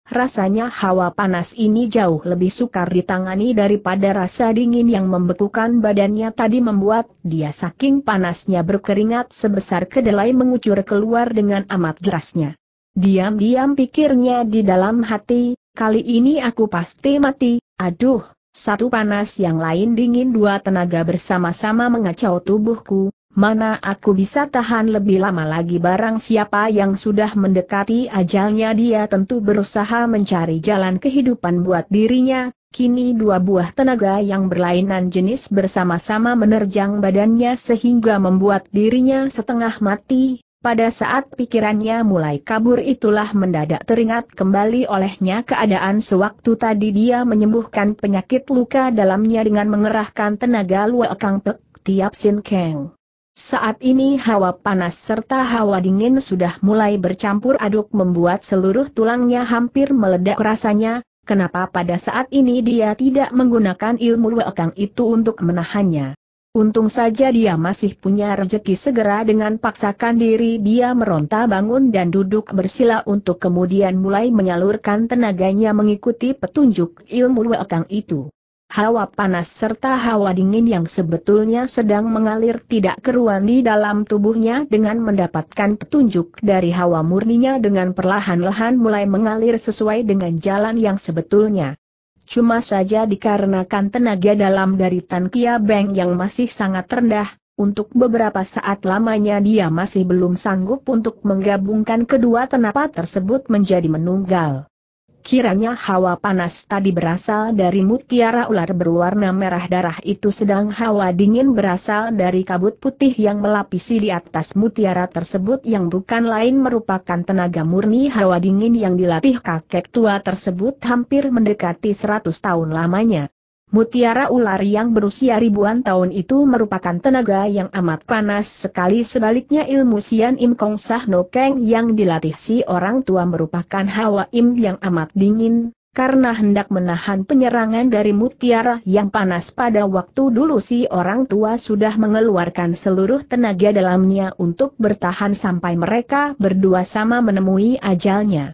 Rasanya hawa panas ini jauh lebih sukar ditangani daripada rasa dingin yang membekukan badannya tadi membuat dia saking panasnya berkeringat sebesar kedelai mengucur keluar dengan amat derasnya. Diam-diam pikirnya di dalam hati, kali ini aku pasti mati, aduh, satu panas yang lain dingin dua tenaga bersama-sama mengacau tubuhku, mana aku bisa tahan lebih lama lagi barang siapa yang sudah mendekati ajalnya dia tentu berusaha mencari jalan kehidupan buat dirinya, kini dua buah tenaga yang berlainan jenis bersama-sama menerjang badannya sehingga membuat dirinya setengah mati, pada saat pikirannya mulai kabur itulah mendadak teringat kembali olehnya keadaan sewaktu tadi dia menyembuhkan penyakit luka dalamnya dengan mengerahkan tenaga luakang pek tiap sin keng. Saat ini hawa panas serta hawa dingin sudah mulai bercampur aduk membuat seluruh tulangnya hampir meledak rasanya, kenapa pada saat ini dia tidak menggunakan ilmu wakang itu untuk menahannya. Untung saja dia masih punya rejeki segera dengan paksakan diri dia meronta bangun dan duduk bersila untuk kemudian mulai menyalurkan tenaganya mengikuti petunjuk ilmu wakang itu hawa panas serta hawa dingin yang sebetulnya sedang mengalir tidak keruan di dalam tubuhnya dengan mendapatkan petunjuk dari hawa murninya dengan perlahan-lahan mulai mengalir sesuai dengan jalan yang sebetulnya. Cuma saja dikarenakan tenaga dalam dari Tan Kia Beng yang masih sangat rendah, untuk beberapa saat lamanya dia masih belum sanggup untuk menggabungkan kedua tenaga tersebut menjadi menunggal. Kiranya hawa panas tadi berasal dari mutiara ular berwarna merah darah itu sedang hawa dingin berasal dari kabut putih yang melapisi di atas mutiara tersebut yang bukan lain merupakan tenaga murni hawa dingin yang dilatih kakek tua tersebut hampir mendekati 100 tahun lamanya. Mutiara ular yang berusia ribuan tahun itu merupakan tenaga yang amat panas sekali sebaliknya ilmu Sian Im Kong Sah No Keng yang dilatih si orang tua merupakan hawa im yang amat dingin, karena hendak menahan penyerangan dari mutiara yang panas pada waktu dulu si orang tua sudah mengeluarkan seluruh tenaga dalamnya untuk bertahan sampai mereka berdua sama menemui ajalnya.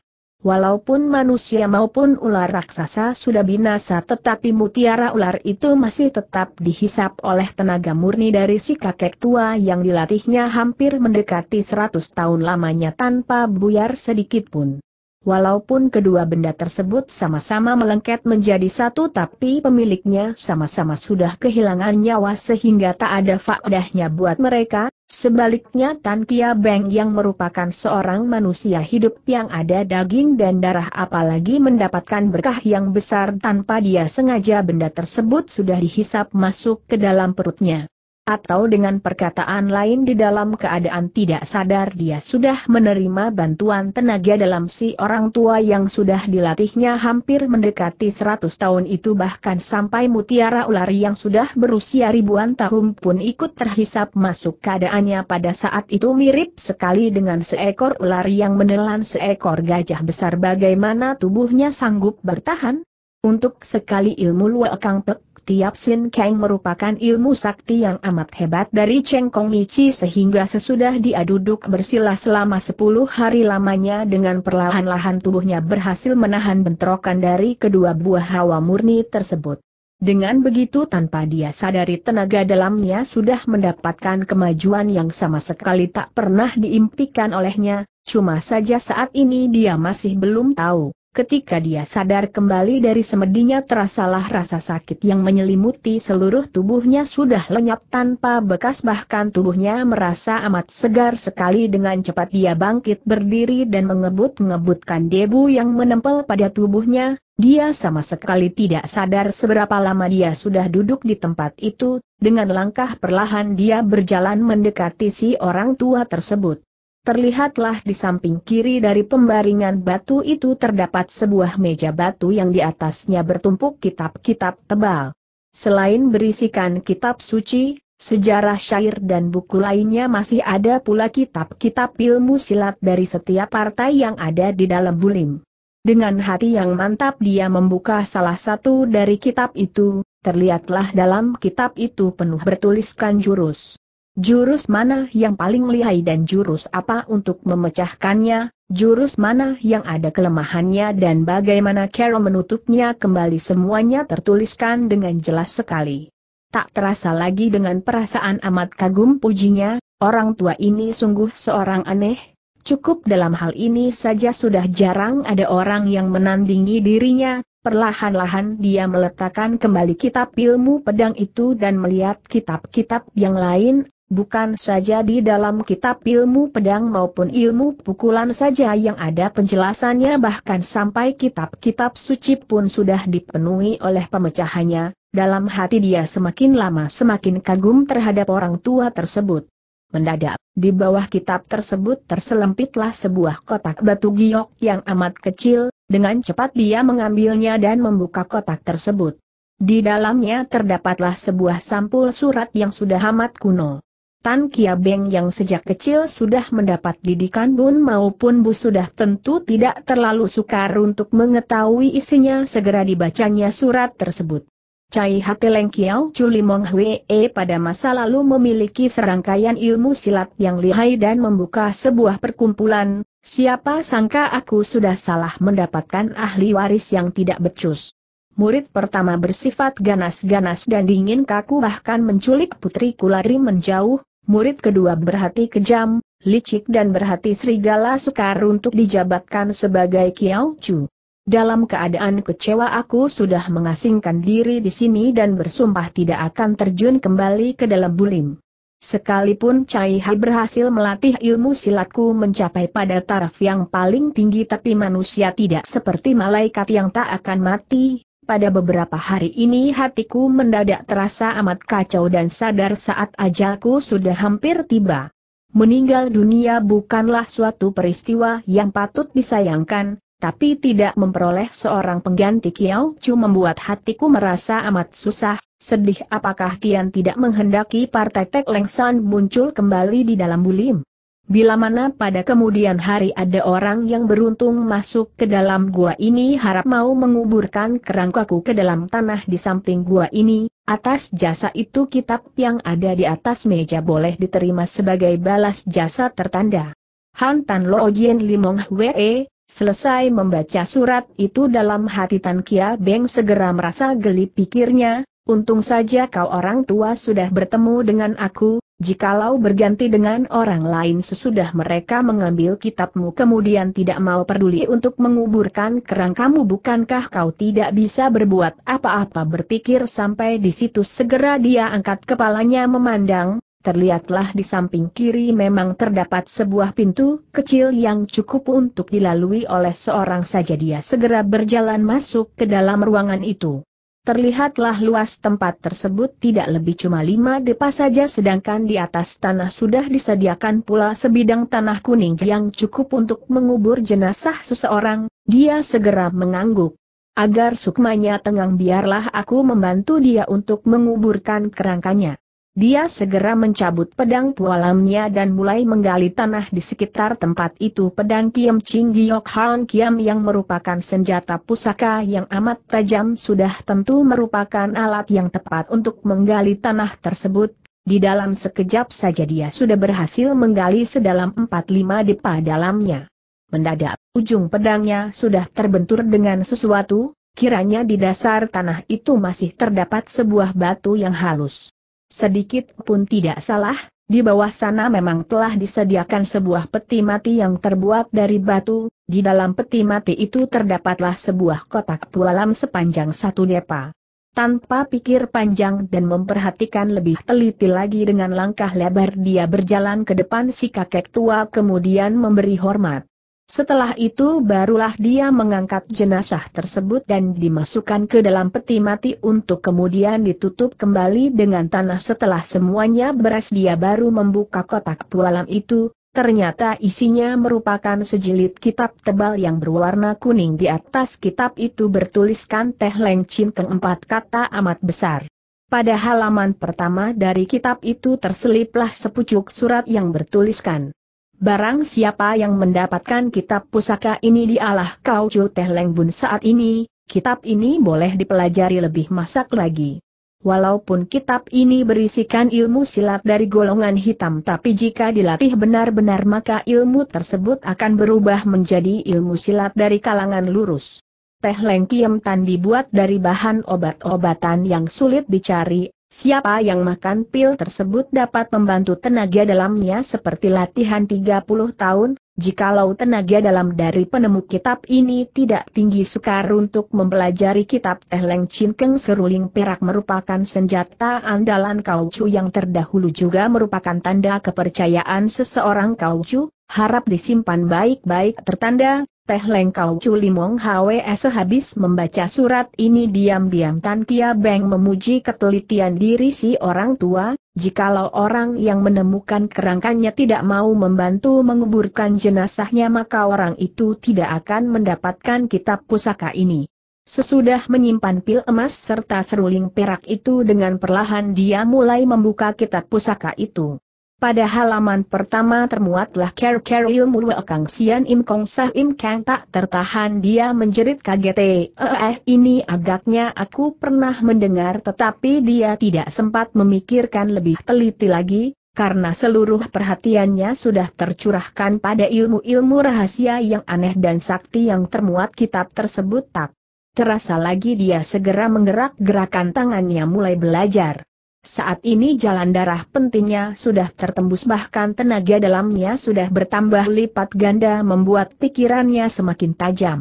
Walaupun manusia maupun ular raksasa sudah binasa tetapi mutiara ular itu masih tetap dihisap oleh tenaga murni dari si kakek tua yang dilatihnya hampir mendekati 100 tahun lamanya tanpa buyar sedikit pun. Walaupun kedua benda tersebut sama-sama melengket menjadi satu tapi pemiliknya sama-sama sudah kehilangan nyawa sehingga tak ada faedahnya buat mereka, Sebaliknya Tan Kia Beng yang merupakan seorang manusia hidup yang ada daging dan darah apalagi mendapatkan berkah yang besar tanpa dia sengaja benda tersebut sudah dihisap masuk ke dalam perutnya. Atau dengan perkataan lain di dalam keadaan tidak sadar dia sudah menerima bantuan tenaga dalam si orang tua yang sudah dilatihnya hampir mendekati 100 tahun itu bahkan sampai mutiara ular yang sudah berusia ribuan tahun pun ikut terhisap masuk keadaannya pada saat itu mirip sekali dengan seekor ular yang menelan seekor gajah besar bagaimana tubuhnya sanggup bertahan, untuk sekali ilmu Lue Kang Pek, Tiap Sin Kang merupakan ilmu sakti yang amat hebat dari Cheng Kong Michi sehingga sesudah dia duduk bersila selama sepuluh hari lamanya dengan perlahan-lahan tubuhnya berhasil menahan bentrokan dari kedua buah hawa murni tersebut. Dengan begitu tanpa dia sadari tenaga dalamnya sudah mendapatkan kemajuan yang sama sekali tak pernah diimpikan olehnya, cuma saja saat ini dia masih belum tahu Ketika dia sadar kembali dari semedinya terasalah rasa sakit yang menyelimuti seluruh tubuhnya sudah lenyap tanpa bekas bahkan tubuhnya merasa amat segar sekali dengan cepat dia bangkit berdiri dan mengebut-ngebutkan debu yang menempel pada tubuhnya, dia sama sekali tidak sadar seberapa lama dia sudah duduk di tempat itu, dengan langkah perlahan dia berjalan mendekati si orang tua tersebut terlihatlah di samping kiri dari pembaringan batu itu terdapat sebuah meja batu yang di atasnya bertumpuk kitab-kitab tebal. Selain berisikan kitab suci, sejarah syair dan buku lainnya masih ada pula kitab-kitab ilmu silat dari setiap partai yang ada di dalam bulim. Dengan hati yang mantap dia membuka salah satu dari kitab itu, terlihatlah dalam kitab itu penuh bertuliskan jurus. Jurus mana yang paling lihai dan jurus apa untuk memecahkannya, jurus mana yang ada kelemahannya dan bagaimana Carol menutupnya kembali semuanya tertuliskan dengan jelas sekali. Tak terasa lagi dengan perasaan amat kagum pujinya, orang tua ini sungguh seorang aneh, cukup dalam hal ini saja sudah jarang ada orang yang menandingi dirinya, Perlahan-lahan dia meletakkan kembali kitab ilmu pedang itu dan melihat kitab-kitab yang lain, Bukan saja di dalam kitab ilmu pedang maupun ilmu pukulan saja yang ada penjelasannya bahkan sampai kitab-kitab suci pun sudah dipenuhi oleh pemecahannya, dalam hati dia semakin lama semakin kagum terhadap orang tua tersebut. Mendadak, di bawah kitab tersebut terselempitlah sebuah kotak batu giok yang amat kecil, dengan cepat dia mengambilnya dan membuka kotak tersebut. Di dalamnya terdapatlah sebuah sampul surat yang sudah amat kuno. Tan Kia Beng yang sejak kecil sudah mendapat didikan bun maupun bu sudah tentu tidak terlalu sukar untuk mengetahui isinya segera dibacanya surat tersebut. Cai Hati Leng Kiao Chuli Mong Hwee pada masa lalu memiliki serangkaian ilmu silat yang lihai dan membuka sebuah perkumpulan, siapa sangka aku sudah salah mendapatkan ahli waris yang tidak becus. Murid pertama bersifat ganas-ganas dan dingin kaku bahkan menculik putri Kulari menjauh, Murid kedua berhati kejam, licik dan berhati serigala sukar untuk dijabatkan sebagai Kiao Chu. Dalam keadaan kecewa aku sudah mengasingkan diri di sini dan bersumpah tidak akan terjun kembali ke dalam bulim. Sekalipun Cai Hai berhasil melatih ilmu silatku mencapai pada taraf yang paling tinggi tapi manusia tidak seperti malaikat yang tak akan mati, pada beberapa hari ini hatiku mendadak terasa amat kacau dan sadar saat ajalku sudah hampir tiba. Meninggal dunia bukanlah suatu peristiwa yang patut disayangkan, tapi tidak memperoleh seorang pengganti Kiao Chu membuat hatiku merasa amat susah, sedih apakah Kian tidak menghendaki partai Tek Lengsan muncul kembali di dalam bulim. Bila mana pada kemudian hari ada orang yang beruntung masuk ke dalam gua ini harap mau menguburkan kerangkaku ke dalam tanah di samping gua ini, atas jasa itu kitab yang ada di atas meja boleh diterima sebagai balas jasa tertanda. Han Tan Lo Jien Limong Hwe, e, selesai membaca surat itu dalam hati Tan Kia Beng segera merasa geli pikirnya, untung saja kau orang tua sudah bertemu dengan aku, Jikalau berganti dengan orang lain sesudah mereka mengambil kitabmu kemudian tidak mau peduli untuk menguburkan kerang kamu bukankah kau tidak bisa berbuat apa-apa berpikir sampai di situ segera dia angkat kepalanya memandang, terlihatlah di samping kiri memang terdapat sebuah pintu kecil yang cukup untuk dilalui oleh seorang saja dia segera berjalan masuk ke dalam ruangan itu terlihatlah luas tempat tersebut tidak lebih cuma lima depa saja sedangkan di atas tanah sudah disediakan pula sebidang tanah kuning yang cukup untuk mengubur jenazah seseorang, dia segera mengangguk. Agar sukmanya tengang biarlah aku membantu dia untuk menguburkan kerangkanya. Dia segera mencabut pedang pualamnya dan mulai menggali tanah di sekitar tempat itu pedang Kiam Ching Giok Han Kiam yang merupakan senjata pusaka yang amat tajam sudah tentu merupakan alat yang tepat untuk menggali tanah tersebut. Di dalam sekejap saja dia sudah berhasil menggali sedalam empat lima depa dalamnya. Mendadak, ujung pedangnya sudah terbentur dengan sesuatu, kiranya di dasar tanah itu masih terdapat sebuah batu yang halus sedikit pun tidak salah, di bawah sana memang telah disediakan sebuah peti mati yang terbuat dari batu, di dalam peti mati itu terdapatlah sebuah kotak pualam sepanjang satu depa. Tanpa pikir panjang dan memperhatikan lebih teliti lagi dengan langkah lebar dia berjalan ke depan si kakek tua kemudian memberi hormat. Setelah itu barulah dia mengangkat jenazah tersebut dan dimasukkan ke dalam peti mati untuk kemudian ditutup kembali dengan tanah setelah semuanya beres dia baru membuka kotak pualam itu, ternyata isinya merupakan sejilid kitab tebal yang berwarna kuning di atas kitab itu bertuliskan Teh Leng Cin keempat kata amat besar. Pada halaman pertama dari kitab itu terseliplah sepucuk surat yang bertuliskan Barang siapa yang mendapatkan kitab pusaka ini dialah kau Chu Teh Leng Bun saat ini, kitab ini boleh dipelajari lebih masak lagi. Walaupun kitab ini berisikan ilmu silat dari golongan hitam tapi jika dilatih benar-benar maka ilmu tersebut akan berubah menjadi ilmu silat dari kalangan lurus. Teh Leng Kiem Tan dibuat dari bahan obat-obatan yang sulit dicari, Siapa yang makan pil tersebut dapat membantu tenaga dalamnya seperti latihan 30 tahun, jikalau tenaga dalam dari penemu kitab ini tidak tinggi sukar untuk mempelajari kitab Teh Leng Chin Seruling Perak merupakan senjata andalan Kaucu yang terdahulu juga merupakan tanda kepercayaan seseorang Kaucu, harap disimpan baik-baik tertanda, Teh Lengkau Culimong Hwe sehabis membaca surat ini diam-diam Tan Kia Beng memuji ketelitian diri si orang tua, jikalau orang yang menemukan kerangkanya tidak mau membantu menguburkan jenazahnya maka orang itu tidak akan mendapatkan kitab pusaka ini. Sesudah menyimpan pil emas serta seruling perak itu dengan perlahan dia mulai membuka kitab pusaka itu. Pada halaman pertama termuatlah Ker Ker ilmu Kang Sian Im Kong Sah Im Kang tak tertahan dia menjerit kaget eh, eh, eh ini agaknya aku pernah mendengar tetapi dia tidak sempat memikirkan lebih teliti lagi, karena seluruh perhatiannya sudah tercurahkan pada ilmu-ilmu rahasia yang aneh dan sakti yang termuat kitab tersebut tak. Terasa lagi dia segera menggerak gerakan tangannya mulai belajar. Saat ini jalan darah pentingnya sudah tertembus bahkan tenaga dalamnya sudah bertambah lipat ganda membuat pikirannya semakin tajam.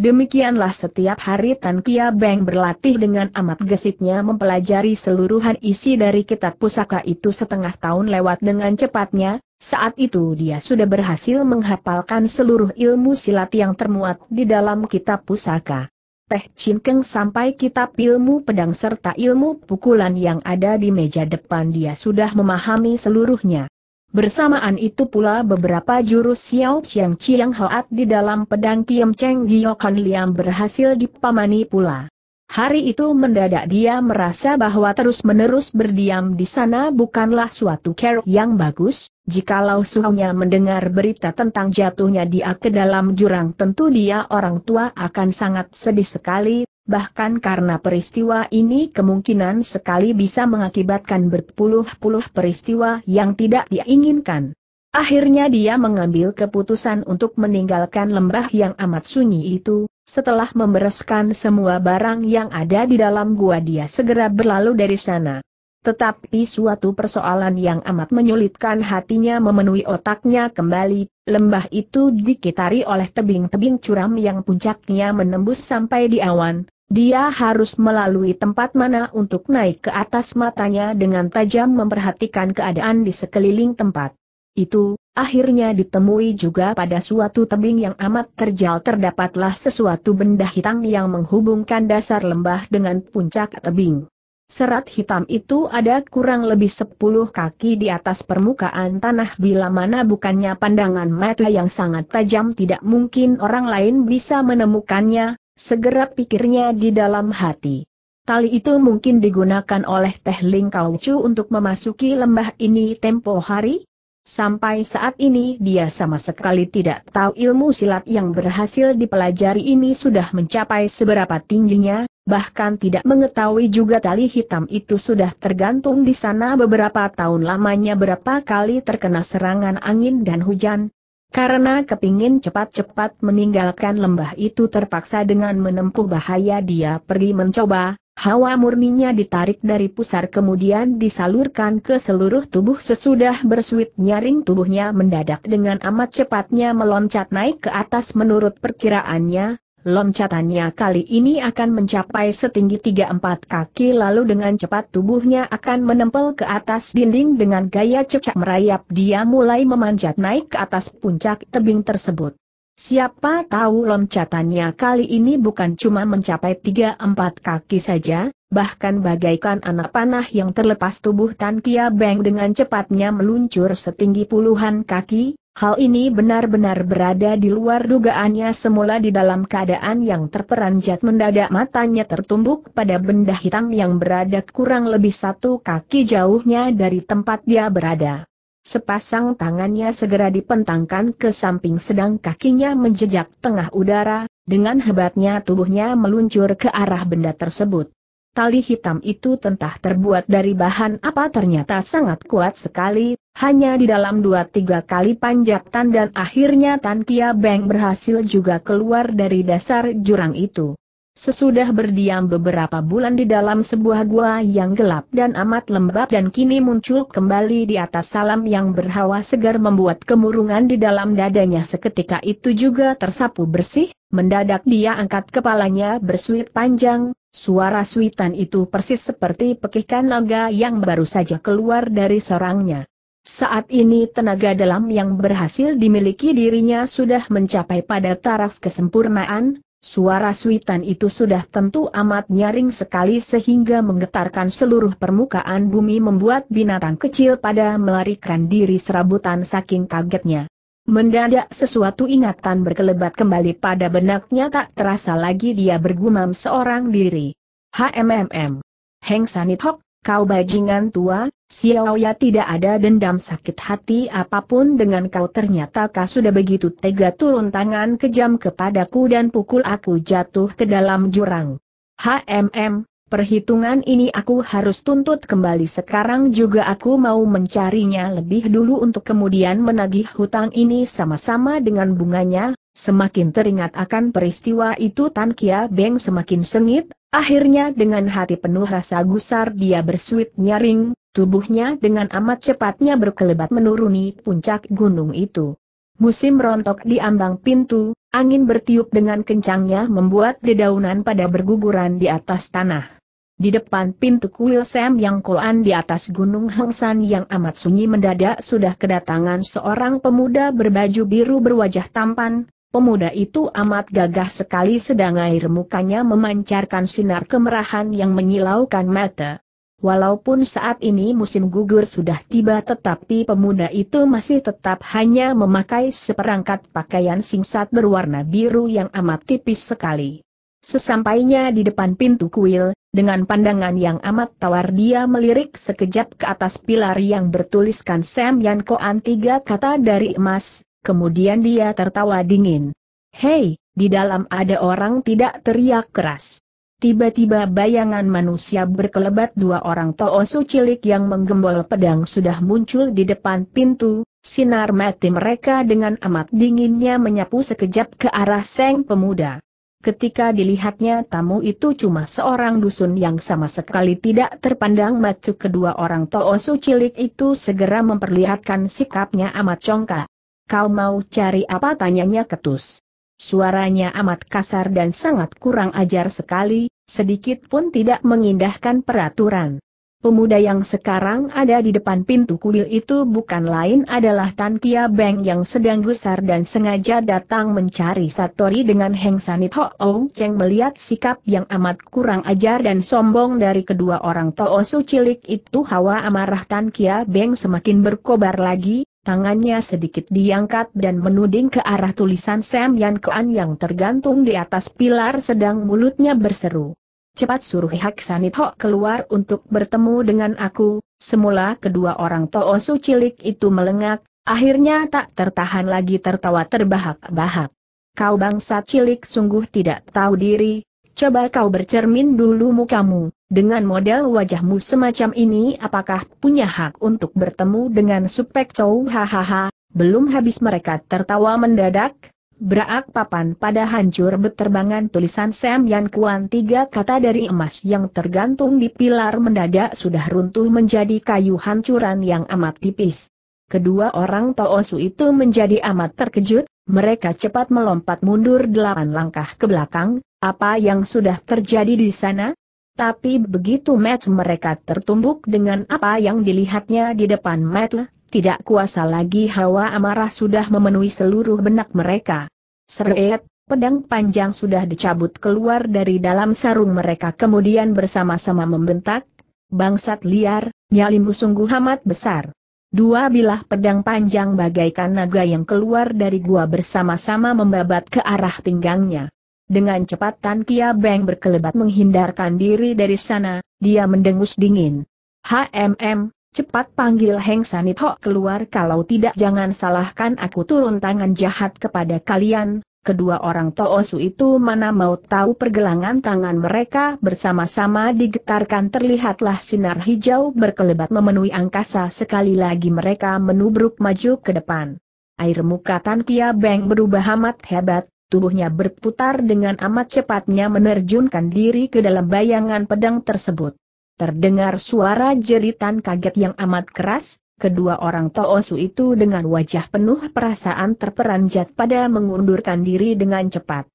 Demikianlah setiap hari Tan Kia Beng berlatih dengan amat gesitnya mempelajari seluruhan isi dari kitab pusaka itu setengah tahun lewat dengan cepatnya, saat itu dia sudah berhasil menghafalkan seluruh ilmu silat yang termuat di dalam kitab pusaka. Teh Cinkeng sampai kitab ilmu pedang serta ilmu pukulan yang ada di meja depan dia sudah memahami seluruhnya. Bersamaan itu pula beberapa jurus Xiao Xiang Chiang Hoat di dalam pedang Kiem Cheng Giokan Liam berhasil dipamani pula. Hari itu mendadak dia merasa bahwa terus-menerus berdiam di sana bukanlah suatu care yang bagus, Jikalau suhunya mendengar berita tentang jatuhnya dia ke dalam jurang tentu dia orang tua akan sangat sedih sekali, bahkan karena peristiwa ini kemungkinan sekali bisa mengakibatkan berpuluh-puluh peristiwa yang tidak diinginkan. Akhirnya dia mengambil keputusan untuk meninggalkan lembah yang amat sunyi itu, setelah membereskan semua barang yang ada di dalam gua dia segera berlalu dari sana. Tetapi suatu persoalan yang amat menyulitkan hatinya memenuhi otaknya kembali, lembah itu dikitari oleh tebing-tebing curam yang puncaknya menembus sampai di awan. Dia harus melalui tempat mana untuk naik ke atas matanya dengan tajam memperhatikan keadaan di sekeliling tempat. Itu, akhirnya ditemui juga pada suatu tebing yang amat terjal terdapatlah sesuatu benda hitam yang menghubungkan dasar lembah dengan puncak tebing. Serat hitam itu ada kurang lebih sepuluh kaki di atas permukaan tanah bila mana bukannya pandangan mata yang sangat tajam tidak mungkin orang lain bisa menemukannya, segera pikirnya di dalam hati. Tali itu mungkin digunakan oleh Teh Ling Chu untuk memasuki lembah ini tempo hari, Sampai saat ini dia sama sekali tidak tahu ilmu silat yang berhasil dipelajari ini sudah mencapai seberapa tingginya, bahkan tidak mengetahui juga tali hitam itu sudah tergantung di sana beberapa tahun lamanya berapa kali terkena serangan angin dan hujan. Karena kepingin cepat-cepat meninggalkan lembah itu terpaksa dengan menempuh bahaya dia pergi mencoba, Hawa murninya ditarik dari pusar kemudian disalurkan ke seluruh tubuh sesudah bersuit nyaring tubuhnya mendadak dengan amat cepatnya meloncat naik ke atas menurut perkiraannya, loncatannya kali ini akan mencapai setinggi 3-4 kaki lalu dengan cepat tubuhnya akan menempel ke atas dinding dengan gaya cecak merayap dia mulai memanjat naik ke atas puncak tebing tersebut. Siapa tahu loncatannya kali ini bukan cuma mencapai tiga empat kaki saja, bahkan bagaikan anak panah yang terlepas tubuh Tan Kia Beng dengan cepatnya meluncur setinggi puluhan kaki, hal ini benar-benar berada di luar dugaannya semula di dalam keadaan yang terperanjat mendadak matanya tertumbuk pada benda hitam yang berada kurang lebih satu kaki jauhnya dari tempat dia berada. Sepasang tangannya segera dipentangkan ke samping sedang kakinya menjejak tengah udara, dengan hebatnya tubuhnya meluncur ke arah benda tersebut. Tali hitam itu tentah terbuat dari bahan apa ternyata sangat kuat sekali, hanya di dalam dua tiga kali panjatan dan akhirnya Tan Kia Beng berhasil juga keluar dari dasar jurang itu. Sesudah berdiam beberapa bulan di dalam sebuah gua yang gelap dan amat lembab dan kini muncul kembali di atas salam yang berhawa segar membuat kemurungan di dalam dadanya seketika itu juga tersapu bersih, mendadak dia angkat kepalanya bersuit panjang, suara suitan itu persis seperti pekikan naga yang baru saja keluar dari sarangnya. Saat ini tenaga dalam yang berhasil dimiliki dirinya sudah mencapai pada taraf kesempurnaan, Suara suitan itu sudah tentu amat nyaring sekali sehingga menggetarkan seluruh permukaan bumi membuat binatang kecil pada melarikan diri serabutan saking kagetnya. Mendadak sesuatu ingatan berkelebat kembali pada benaknya tak terasa lagi dia bergumam seorang diri. HMMM. Heng Hok, Kau bajingan tua, Xiaoya tidak ada dendam sakit hati apapun dengan kau ternyata kau sudah begitu tega turun tangan kejam kepadaku dan pukul aku jatuh ke dalam jurang. HMM, perhitungan ini aku harus tuntut kembali sekarang juga aku mau mencarinya lebih dulu untuk kemudian menagih hutang ini sama-sama dengan bunganya, Semakin teringat akan peristiwa itu Tan Kia Beng semakin sengit, akhirnya dengan hati penuh rasa gusar dia bersuit nyaring, tubuhnya dengan amat cepatnya berkelebat menuruni puncak gunung itu. Musim rontok di ambang pintu, angin bertiup dengan kencangnya membuat dedaunan pada berguguran di atas tanah. Di depan pintu kuil Sam yang koan di atas gunung Hengsan yang amat sunyi mendadak sudah kedatangan seorang pemuda berbaju biru berwajah tampan, Pemuda itu amat gagah sekali sedang air mukanya memancarkan sinar kemerahan yang menyilaukan mata. Walaupun saat ini musim gugur sudah tiba tetapi pemuda itu masih tetap hanya memakai seperangkat pakaian singsat berwarna biru yang amat tipis sekali. Sesampainya di depan pintu kuil, dengan pandangan yang amat tawar dia melirik sekejap ke atas pilar yang bertuliskan Sam Yan Koan tiga kata dari emas, Kemudian dia tertawa dingin. Hei, di dalam ada orang tidak teriak keras. Tiba-tiba bayangan manusia berkelebat dua orang Toosu cilik yang menggembol pedang sudah muncul di depan pintu, sinar mati mereka dengan amat dinginnya menyapu sekejap ke arah Seng Pemuda. Ketika dilihatnya tamu itu cuma seorang dusun yang sama sekali tidak terpandang macu kedua orang Toosu cilik itu segera memperlihatkan sikapnya amat congkak. Kau mau cari apa tanyanya ketus. Suaranya amat kasar dan sangat kurang ajar sekali, sedikit pun tidak mengindahkan peraturan. Pemuda yang sekarang ada di depan pintu kuil itu bukan lain adalah Tan Kia Beng yang sedang gusar dan sengaja datang mencari Satori dengan Heng Sanit Ho Ong Cheng melihat sikap yang amat kurang ajar dan sombong dari kedua orang Toosu cilik itu hawa amarah Tan Kia Beng semakin berkobar lagi, Tangannya sedikit diangkat dan menuding ke arah tulisan Sam Yan Koan yang tergantung di atas pilar sedang mulutnya berseru. Cepat suruh Hak Sanit Ho keluar untuk bertemu dengan aku, semula kedua orang Toosu cilik itu melengak, akhirnya tak tertahan lagi tertawa terbahak-bahak. Kau bangsa cilik sungguh tidak tahu diri, coba kau bercermin dulu mukamu, dengan model wajahmu semacam ini apakah punya hak untuk bertemu dengan Supek Chow hahaha, belum habis mereka tertawa mendadak, Berak papan pada hancur beterbangan tulisan Sam Yan Kuan tiga kata dari emas yang tergantung di pilar mendadak sudah runtuh menjadi kayu hancuran yang amat tipis. Kedua orang Toosu itu menjadi amat terkejut, mereka cepat melompat mundur delapan langkah ke belakang, apa yang sudah terjadi di sana? Tapi begitu match mereka tertumbuk dengan apa yang dilihatnya di depan Matt, tidak kuasa lagi hawa amarah sudah memenuhi seluruh benak mereka. Seret, pedang panjang sudah dicabut keluar dari dalam sarung mereka kemudian bersama-sama membentak, bangsat liar, nyalimu sungguh amat besar. Dua bilah pedang panjang bagaikan naga yang keluar dari gua bersama-sama membabat ke arah pinggangnya. Dengan cepat Tan Kia Beng berkelebat menghindarkan diri dari sana, dia mendengus dingin. HMM, cepat panggil Heng Sanit Sanitho keluar kalau tidak jangan salahkan aku turun tangan jahat kepada kalian, Kedua orang Toosu itu mana mau tahu pergelangan tangan mereka bersama-sama digetarkan terlihatlah sinar hijau berkelebat memenuhi angkasa sekali lagi mereka menubruk maju ke depan. Air muka Tan Kia Beng berubah amat hebat, tubuhnya berputar dengan amat cepatnya menerjunkan diri ke dalam bayangan pedang tersebut. Terdengar suara jeritan kaget yang amat keras, kedua orang Toosu itu dengan wajah penuh perasaan terperanjat pada mengundurkan diri dengan cepat.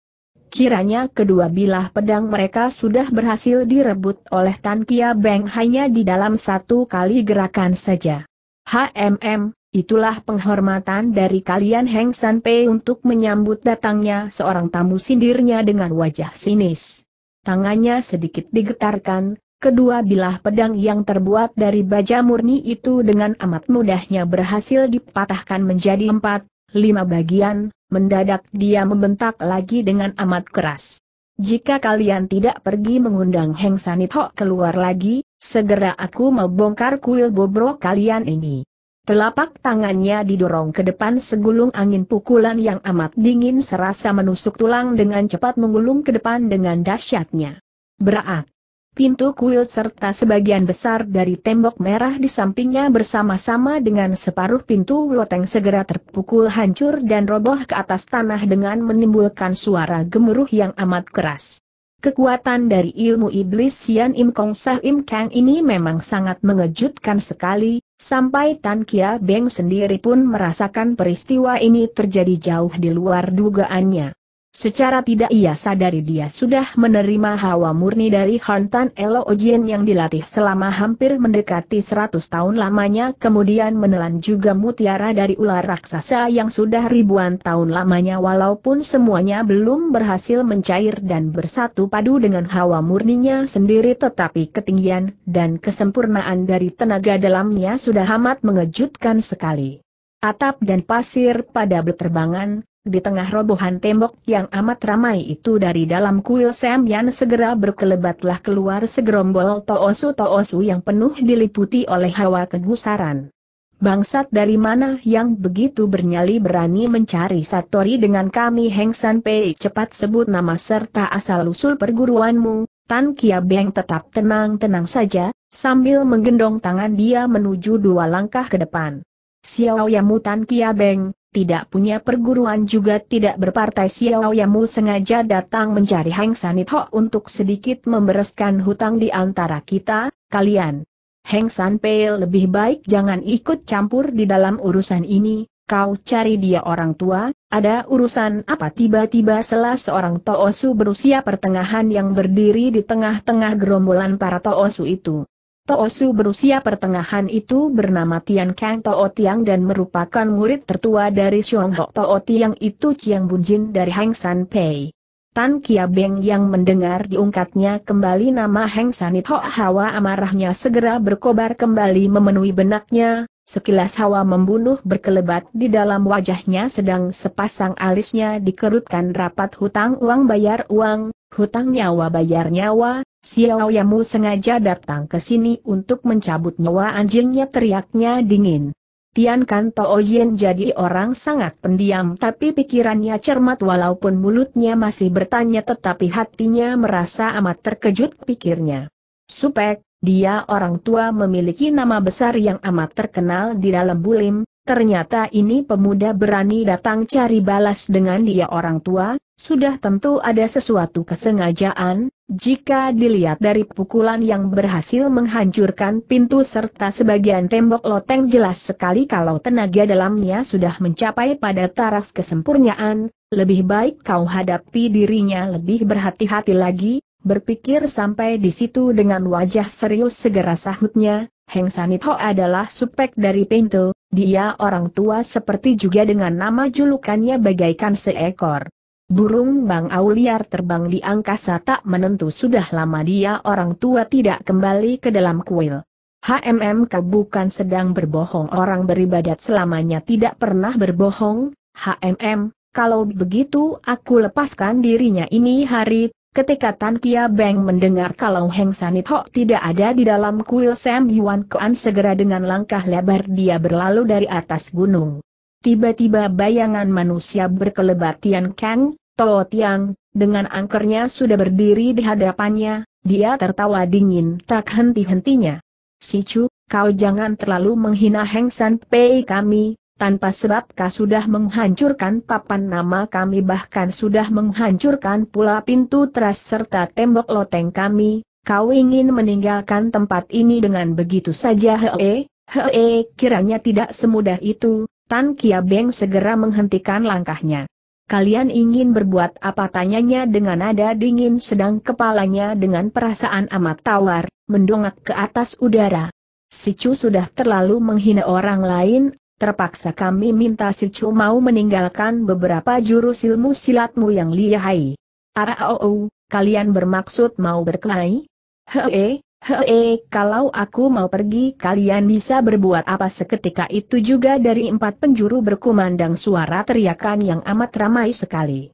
Kiranya kedua bilah pedang mereka sudah berhasil direbut oleh Tan Kia Beng hanya di dalam satu kali gerakan saja. HMM, Itulah penghormatan dari kalian Heng San Sanpei untuk menyambut datangnya seorang tamu sindirnya dengan wajah sinis. Tangannya sedikit digetarkan, kedua bilah pedang yang terbuat dari baja murni itu dengan amat mudahnya berhasil dipatahkan menjadi empat, lima bagian, mendadak dia membentak lagi dengan amat keras. Jika kalian tidak pergi mengundang Heng Sanit Ho keluar lagi, segera aku membongkar kuil bobrok kalian ini. Telapak tangannya didorong ke depan segulung angin pukulan yang amat dingin serasa menusuk tulang dengan cepat menggulung ke depan dengan dahsyatnya. Berat. Pintu kuil serta sebagian besar dari tembok merah di sampingnya bersama-sama dengan separuh pintu loteng segera terpukul hancur dan roboh ke atas tanah dengan menimbulkan suara gemuruh yang amat keras. Kekuatan dari ilmu iblis Sian Im Kong Sah Im Kang ini memang sangat mengejutkan sekali, Sampai Tan Kia Beng sendiri pun merasakan peristiwa ini terjadi jauh di luar dugaannya. Secara tidak ia sadari dia sudah menerima hawa murni dari Hantan Elo Ojien yang dilatih selama hampir mendekati 100 tahun lamanya kemudian menelan juga mutiara dari ular raksasa yang sudah ribuan tahun lamanya walaupun semuanya belum berhasil mencair dan bersatu padu dengan hawa murninya sendiri tetapi ketinggian dan kesempurnaan dari tenaga dalamnya sudah amat mengejutkan sekali. Atap dan pasir pada berterbangan, di tengah robohan tembok yang amat ramai itu dari dalam kuil Samyan segera berkelebatlah keluar segerombol toosu-toosu yang penuh diliputi oleh hawa kegusaran. Bangsat dari mana yang begitu bernyali berani mencari Satori dengan kami Heng San Pei cepat sebut nama serta asal-usul perguruanmu, Tan Kia Beng tetap tenang-tenang saja, sambil menggendong tangan dia menuju dua langkah ke depan. Xiao Yamu Tan Kia Beng, tidak punya perguruan juga tidak berpartai Xiao Yamu sengaja datang mencari Heng Sanit Ho untuk sedikit membereskan hutang di antara kita, kalian. Heng San Pei lebih baik jangan ikut campur di dalam urusan ini, kau cari dia orang tua, ada urusan apa tiba-tiba setelah seorang Toosu berusia pertengahan yang berdiri di tengah-tengah gerombolan para Toosu itu. Toosu berusia pertengahan itu bernama Tian Kang Tao Tiang dan merupakan murid tertua dari Ho Tao Tiang itu Chiang Bunjin dari Heng San Pei. Tan Kia Beng yang mendengar diungkatnya kembali nama Heng Sanit Ho Hawa amarahnya segera berkobar kembali memenuhi benaknya, sekilas hawa membunuh berkelebat di dalam wajahnya sedang sepasang alisnya dikerutkan rapat hutang uang bayar uang, hutang nyawa bayar nyawa, Xiao Yamu sengaja datang ke sini untuk mencabut nyawa anjingnya teriaknya dingin. Tian Kanto Yin jadi orang sangat pendiam tapi pikirannya cermat walaupun mulutnya masih bertanya tetapi hatinya merasa amat terkejut pikirnya. Supek, dia orang tua memiliki nama besar yang amat terkenal di dalam bulim, ternyata ini pemuda berani datang cari balas dengan dia orang tua, sudah tentu ada sesuatu kesengajaan, jika dilihat dari pukulan yang berhasil menghancurkan pintu serta sebagian tembok loteng jelas sekali kalau tenaga dalamnya sudah mencapai pada taraf kesempurnaan, lebih baik kau hadapi dirinya lebih berhati-hati lagi, berpikir sampai di situ dengan wajah serius segera sahutnya, Heng Sanitho adalah supek dari pintu, dia orang tua seperti juga dengan nama julukannya bagaikan seekor Burung Bang Auliar terbang di angkasa tak menentu sudah lama dia orang tua tidak kembali ke dalam kuil. HMMK bukan sedang berbohong orang beribadat selamanya tidak pernah berbohong, HMM, kalau begitu aku lepaskan dirinya ini hari, ketika Tan Kia Beng mendengar kalau Heng Sanit Hok tidak ada di dalam kuil Sam Yuan Kuan segera dengan langkah lebar dia berlalu dari atas gunung. Tiba-tiba bayangan manusia berkelebatian Kang, Tao Tiang, dengan angkernya sudah berdiri di hadapannya, dia tertawa dingin tak henti-hentinya. Si Chu, kau jangan terlalu menghina Heng San Pei kami, tanpa sebab kau sudah menghancurkan papan nama kami bahkan sudah menghancurkan pula pintu teras serta tembok loteng kami, kau ingin meninggalkan tempat ini dengan begitu saja hee, hee kiranya tidak semudah itu, Tan Kia Beng segera menghentikan langkahnya. Kalian ingin berbuat apa tanyanya dengan nada dingin sedang kepalanya dengan perasaan amat tawar, mendongak ke atas udara. Sicu sudah terlalu menghina orang lain, terpaksa kami minta Sicu mau meninggalkan beberapa jurus ilmu silatmu yang lihai. Araoo, kalian bermaksud mau berkelahi? Hei, Hei, kalau aku mau pergi kalian bisa berbuat apa seketika itu juga dari empat penjuru berkumandang suara teriakan yang amat ramai sekali.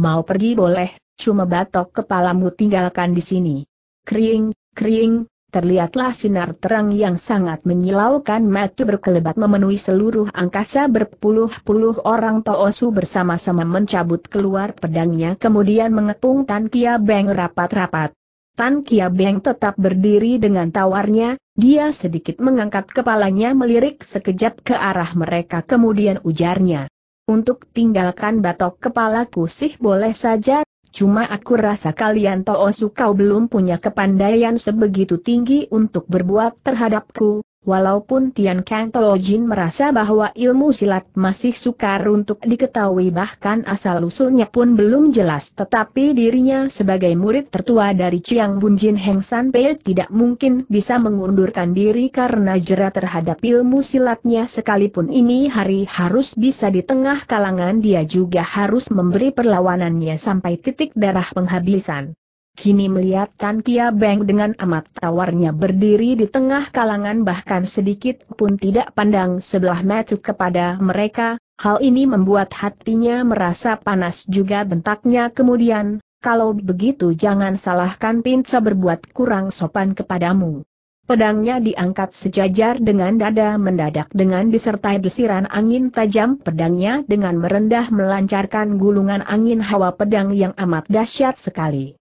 Mau pergi boleh, cuma batok kepalamu tinggalkan di sini. Kering, kering, terlihatlah sinar terang yang sangat menyilaukan mata berkelebat memenuhi seluruh angkasa berpuluh-puluh orang Toosu bersama-sama mencabut keluar pedangnya kemudian mengepung Tan Kia Beng rapat-rapat. Tan Kia Beng tetap berdiri dengan tawarnya, dia sedikit mengangkat kepalanya melirik sekejap ke arah mereka kemudian ujarnya. Untuk tinggalkan batok kepalaku sih boleh saja, cuma aku rasa kalian Toosu kau belum punya kepandaian sebegitu tinggi untuk berbuat terhadapku, Walaupun Tian Kang Jin merasa bahwa ilmu silat masih sukar untuk diketahui bahkan asal-usulnya pun belum jelas tetapi dirinya sebagai murid tertua dari Chiang Bunjin Heng San Pei tidak mungkin bisa mengundurkan diri karena jera terhadap ilmu silatnya sekalipun ini hari harus bisa di tengah kalangan dia juga harus memberi perlawanannya sampai titik darah penghabisan. Kini melihat Tan Kia Beng dengan amat tawarnya berdiri di tengah kalangan bahkan sedikit pun tidak pandang sebelah mata kepada mereka, hal ini membuat hatinya merasa panas juga bentaknya kemudian, kalau begitu jangan salahkan Pinca berbuat kurang sopan kepadamu. Pedangnya diangkat sejajar dengan dada mendadak dengan disertai desiran angin tajam pedangnya dengan merendah melancarkan gulungan angin hawa pedang yang amat dahsyat sekali.